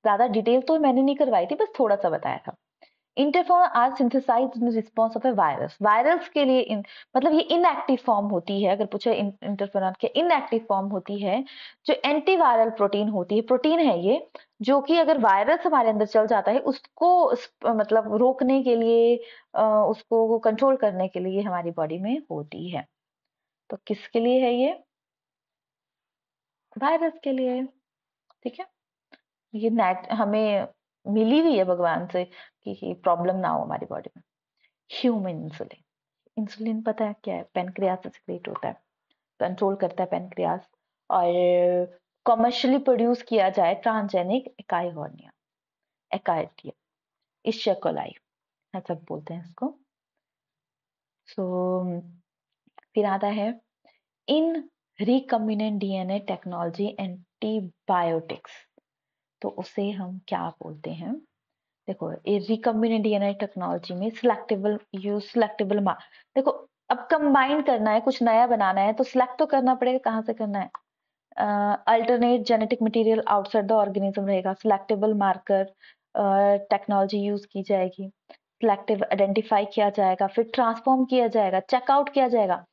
[SPEAKER 1] ज्यादा डिटेल तो मैंने नहीं करवाई थी बस थोड़ा सा बताया था interferon are synthesise in response of a virus virus के लिए इन मतलब ये इनएक्टिव फॉर्म होती है अगर पूछे इंटरफोन के इनएक्टिव फॉर्म होती है जो एंटीवायरल प्रोटीन होती है प्रोटीन है ये जो कि अगर वायरस हमारे अंदर चल जाता है उसको मतलब रोकने के लिए उसको कंट्रोल करने के लिए हमारी बॉडी में होती है तो किसके लिए है ये वायरस के लिए ठीक है ये नेट हमें मिली हुई है भगवान से कि प्रॉब्लम ना हो हमारी बॉडी में ह्यूमन इंसुलिन इंसुलिन पता है क्या है पेनक्रियास से सिक्रेट होता है कंट्रोल करता है पेनक्रियास और कॉमर्शियली प्रोड्यूस किया जाए ट्रांसजेनिक एकाइगोनिया एकाइटिया इश्यकोलाई ऐसा बोलते हैं इसको सो so, फिर आता है in recombinant DNA technology antibiotics तो उसे हम क्या बोलते हैं देखो ये रिकम्बिनेंट डीएनए टेक्नोलॉजी में सिलेक्टेबल यूज सिलेक्टेबल मा देखो अब कंबाइन करना है कुछ नया बनाना है तो सिलेक्ट तो करना पड़ेगा कहाँ से करना है alternate genetic material outside the organism रहेगा सिलेक्टेबल मार्कर टेक्नोलॉजी यूज की जाएगी सिलेक्टिव आइडेंटिफाई किया जाएगा फिर ट्रांसफॉर्म किया जाएगा चेकआउट किया जाएगा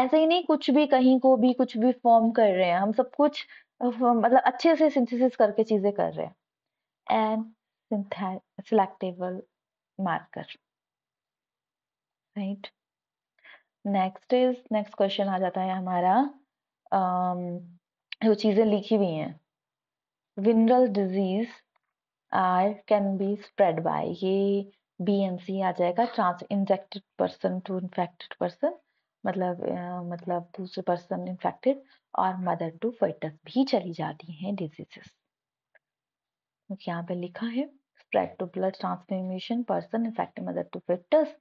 [SPEAKER 1] ऐसे ही नहीं कुछ भी कहीं को भी कुछ भी फॉर्म कर रहे हैं हम सब कुछ मतलब अच्छे से सिंथेसिस करके चीज़ें कर रहे हैं and selectable marker right next is next question आ जाता है हमारा um, जो चीज़ें लिखी हुई हैं venereal disease are can be spread by ये बी एम सी आ जाएगा trans injected person to infected person मतलब मतलब दूसरे पर्सन इन्फेक्टेड और मदर टू फटस भी चली जाती हैं डिजीजेस यहाँ पे लिखा है spread to blood transformation person effect mother to foetus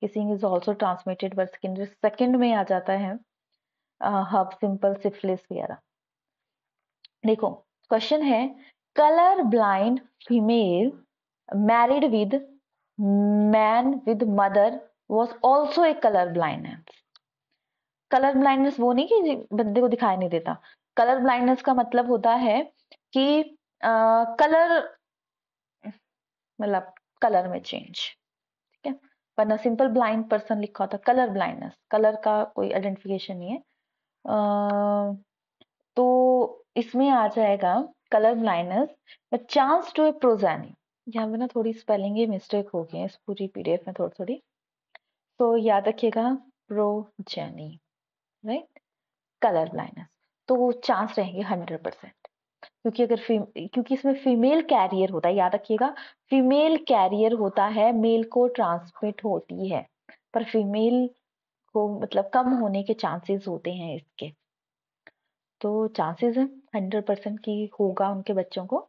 [SPEAKER 1] kissing is also transmitted but skin second में आ जाता है हब सिंपल सिफिलिस वगैरह देखो क्वेश्चन है colour blind female married with man with mother was also a colour blindness colour blindness वो नहीं कि बंदे को दिखाई नहीं देता कलर ब्लाइंडनेस का मतलब होता है कि आ, कलर मतलब कलर में चेंज ठीक है वरना सिंपल ब्लाइंड पर्सन लिखा होता कलर ब्लाइंडनेस कलर का कोई आइडेंटिफिकेशन नहीं है आ, तो इसमें आ जाएगा colour blindness chance to a progeny यहाँ पे ना थोड़ी स्पेलिंग ही मिस्टेक हो गई है इस पूरी पीडीएफ में थोड़ी थोड़ी तो याद रखिएगा प्रोजेनी राइट कलर ब्लाइंडनेस तो वो चांस रहेंगे हंड्रेड परसेंट क्योंकि अगर क्योंकि इसमें फीमेल कैरियर होता है याद रखिएगा फीमेल कैरियर होता है मेल को ट्रांसमिट होती है पर फीमेल को मतलब कम होने के चांसेस होते हैं इसके तो चांसेस है हंड्रेड परसेंट की होगा उनके बच्चों को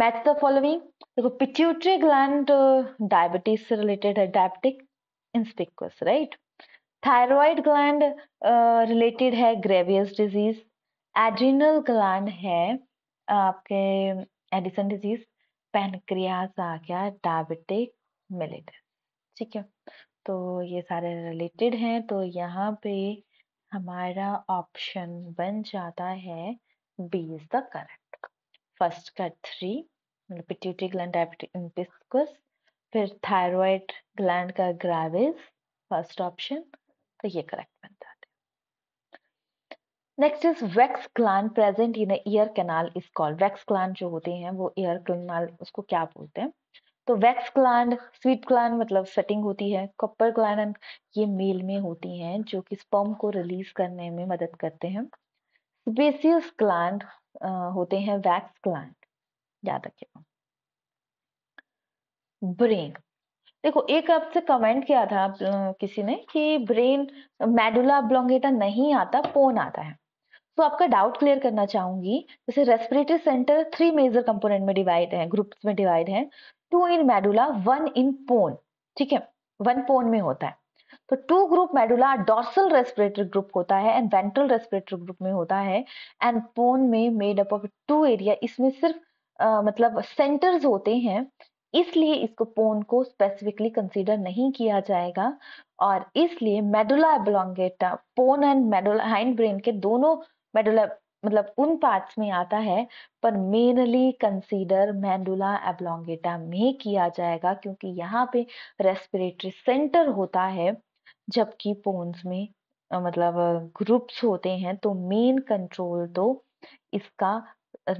[SPEAKER 1] मैच द फॉलोइंग देखो पिट्यूटरी ग्लैंड डायबिटीज से रिलेटेड है diabetic insipidus right thyroid gland related है ग्रेवियस डिजीज एड्रिनल ग्लैंड है आपके एडिसन डिजीज पेनक्रियाज आ गया डायबिटिक मिलिटस ठीक है तो ये सारे रिलेटेड हैं तो यहाँ पे हमारा ऑप्शन बन जाता है B is the correct first का थ्री मतलब पिट्यूटरी ग्लैंड डायबिटिक फिर थायराइड ग्लैंड का ग्रेविस फर्स्ट ऑप्शन तो ये करेक्ट बनता है next is wax gland present in ear canal is called wax gland जो होते हैं वो ईयर कैनाल उसको क्या बोलते हैं तो वैक्स क्लान स्वीट क्लान मतलब सेटिंग होती है कॉपर क्लान ये मेल में होती हैं जो कि स्पर्म को रिलीज करने में मदद करते हैं बेसियस क्लान होते हैं वैक्स क्लान याद रखिएगा ब्रेन देखो एक आपसे कमेंट किया था किसी ने कि ब्रेन मेडुला ब्लोंगेटा नहीं आता पोन आता है तो आपका डाउट क्लियर करना चाहूंगी जैसे respiratory centre three major component में डिवाइड है ग्रुप्स में डिवाइड है two in medulla one in pons ठीक है वन पोन में होता है तो two group medulla dorsal respiratory group होता है एंड वेंट्रल रेस्पिरेटरी ग्रुप में होता है एंड पोन में made up of two area इसमें सिर्फ आ, मतलब सेंटर्स होते हैं इसलिए इसको पोन को स्पेसिफिकली कंसीडर नहीं किया जाएगा और इसलिए medulla oblongata pons and medulla hind brain के दोनों मेडुला मतलब उन पार्ट्स में आता है पर मेनली कंसीडर मेडुला एबलोंगेटा में किया जाएगा क्योंकि यहाँ पे रेस्पिरेटरी सेंटर होता है जबकि पोन्स में मतलब ग्रुप्स होते हैं तो मेन कंट्रोल तो इसका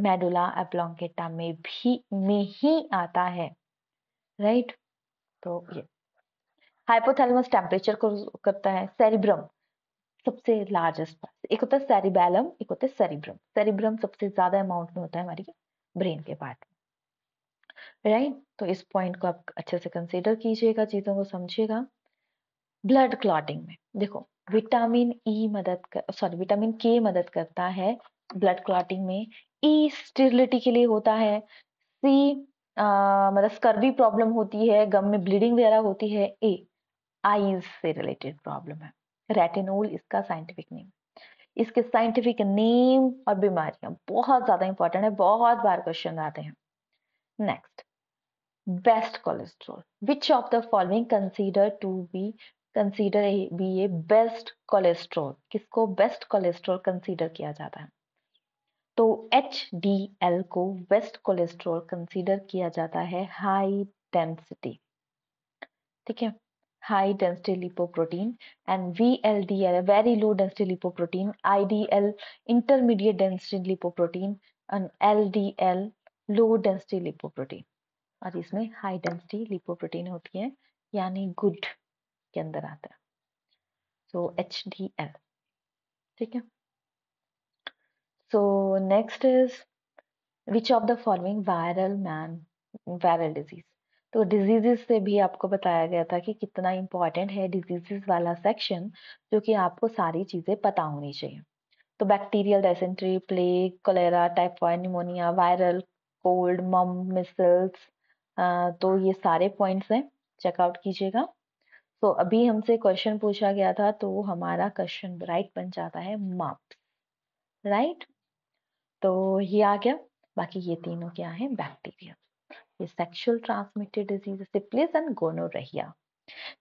[SPEAKER 1] मेडुला एबलोंगेटा में भी में ही आता है राइट तो हाँ। ये हाइपोथैलेमस टेम्परेचर को करता है सेरिब्रम सबसे लार्जेस्ट पार्ट एक होता है सेरिबेलम एक होता है सेरिब्रम सेरिब्रम सबसे ज्यादा अमाउंट में होता है हमारी ब्रेन के पार्ट में राइट तो इस पॉइंट को आप अच्छे से कंसीडर कीजिएगा चीज़ों को समझिएगा ब्लड क्लॉटिंग में देखो विटामिन ई e मदद कर सॉरी विटामिन के मदद करता है ब्लड क्लॉटिंग में ई e स्टेरिलिटी के लिए होता है सी मतलब स्कर्वी प्रॉब्लम होती है गम में ब्लीडिंग वगैरह होती है ए आईज से रिलेटेड प्रॉब्लम है रेटिनोल इसका साइंटिफिक नेम इसके साइंटिफिक नेम और बीमारियां बहुत ज्यादा इंपॉर्टेंट है बहुत बार क्वेश्चन आते हैं next best cholesterol which of the following consider to be consider be a best cholesterol किसको बेस्ट कोलेस्ट्रॉल कंसीडर किया जाता है तो एच डी एल को वेस्ट कोलेस्ट्रॉल कंसीडर किया जाता है हाई डेंसिटी ठीक है high density lipoprotein and V L D L very low density lipoprotein I D L intermediate density lipoprotein and L D L low density lipoprotein और इसमें हाई डेंसिटी लिपोप्रोटीन होती है यानी गुड के अंदर आता है सो एच डी एल ठीक है So next is which of the following viral man viral disease तो डिजीजेस से भी आपको बताया गया था कि कितना इम्पॉर्टेंट है डिजीजेस वाला सेक्शन जो कि आपको सारी चीज़ें पता होनी चाहिए तो bacterial dysentery plague cholera typhoid pneumonia viral cold मम मिसल्स तो ये सारे पॉइंट्स हैं चेकआउट कीजिएगा तो अभी हमसे क्वेश्चन पूछा गया था तो हमारा क्वेश्चन राइट बन जाता है माप राइट तो ये आ गया बाकी ये तीनों क्या है बैक्टीरिया ये sexual transmitted disease syphilis and gonorrhoea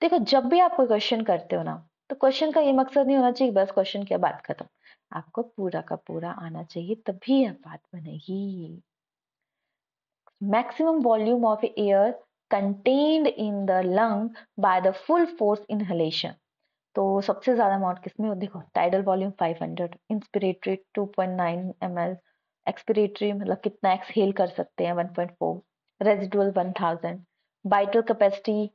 [SPEAKER 1] देखो जब भी आप कोई क्वेश्चन करते हो ना तो क्वेश्चन का ये मकसद नहीं होना चाहिए बस क्वेश्चन क्या बात खत्म आपको पूरा का पूरा आना चाहिए तभी यह बात बनेगी maximum volume of air contained in the lung by the full force inhalation तो सबसे ज़्यादा अमाउंट किस में देखो tidal volume 500 hundred inspiratory two point expiratory मतलब कितना एक्सहेल कर सकते हैं 1.4 point four residual one thousand vital capacity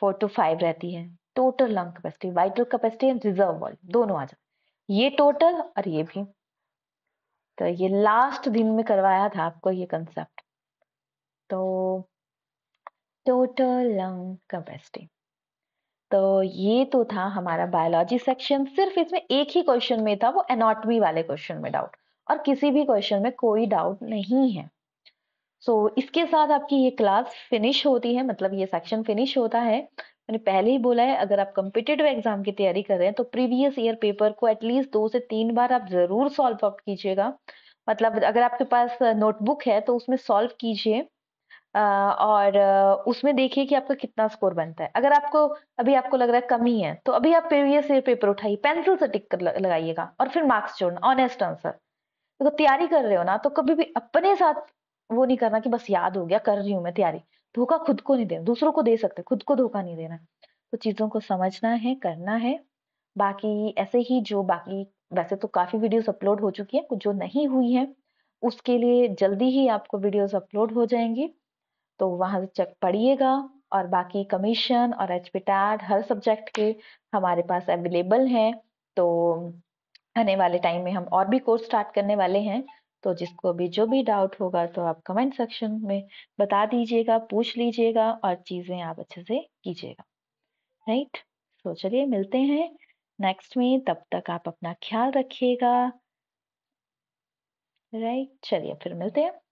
[SPEAKER 1] four two five रहती है total lung capacity vital capacity and reserve volume दोनों आ जाते ये टोटल और ये भी तो ये लास्ट दिन में करवाया था आपको ये कंसेप्ट तो टोटल लंग कैपेसिटी तो ये तो था हमारा बायोलॉजी सेक्शन सिर्फ इसमें एक ही क्वेश्चन में था वो एनाटॉमी वाले क्वेश्चन में डाउट और किसी भी क्वेश्चन में कोई डाउट नहीं है सो so, इसके साथ आपकी ये क्लास फिनिश होती है मतलब ये सेक्शन फिनिश होता है मैंने पहले ही बोला है अगर आप कम्पिटेटिव एग्जाम की तैयारी कर रहे हैं तो प्रीवियस ईयर पेपर को एटलीस्ट दो से तीन बार आप जरूर सॉल्व अप कीजिएगा मतलब अगर आपके पास नोटबुक है तो उसमें सॉल्व कीजिए और उसमें देखिए कि आपका कितना स्कोर बनता है अगर आपको अभी आपको लग रहा है कमी है तो अभी आप प्रीवियस से पेपर उठाइए पेंसिल से टिक कर लगाइएगा और फिर मार्क्स जोड़ना ऑनेस्ट आंसर देखो तैयारी कर रहे हो ना तो कभी भी अपने साथ वो नहीं करना कि बस याद हो गया कर रही हूँ मैं तैयारी धोखा खुद को नहीं देना दूसरों को दे सकते खुद को धोखा नहीं देना तो चीज़ों को समझना है करना है बाकी ऐसे ही जो बाकी वैसे तो काफ़ी वीडियोस अपलोड हो चुकी हैं कुछ जो नहीं हुई हैं उसके लिए जल्दी ही आपको वीडियोस अपलोड हो जाएंगी तो वहाँ से चेक पढ़िएगा और बाकी कमीशन और एच हर सब्जेक्ट के हमारे पास अवेलेबल हैं तो आने वाले टाइम में हम और भी कोर्स स्टार्ट करने वाले हैं तो जिसको भी जो भी डाउट होगा तो आप कमेंट सेक्शन में बता दीजिएगा पूछ लीजिएगा और चीज़ें आप अच्छे से कीजिएगा राइट तो चलिए मिलते हैं नेक्स्ट में तब तक आप अपना ख्याल रखिएगा राइट चलिए फिर मिलते हैं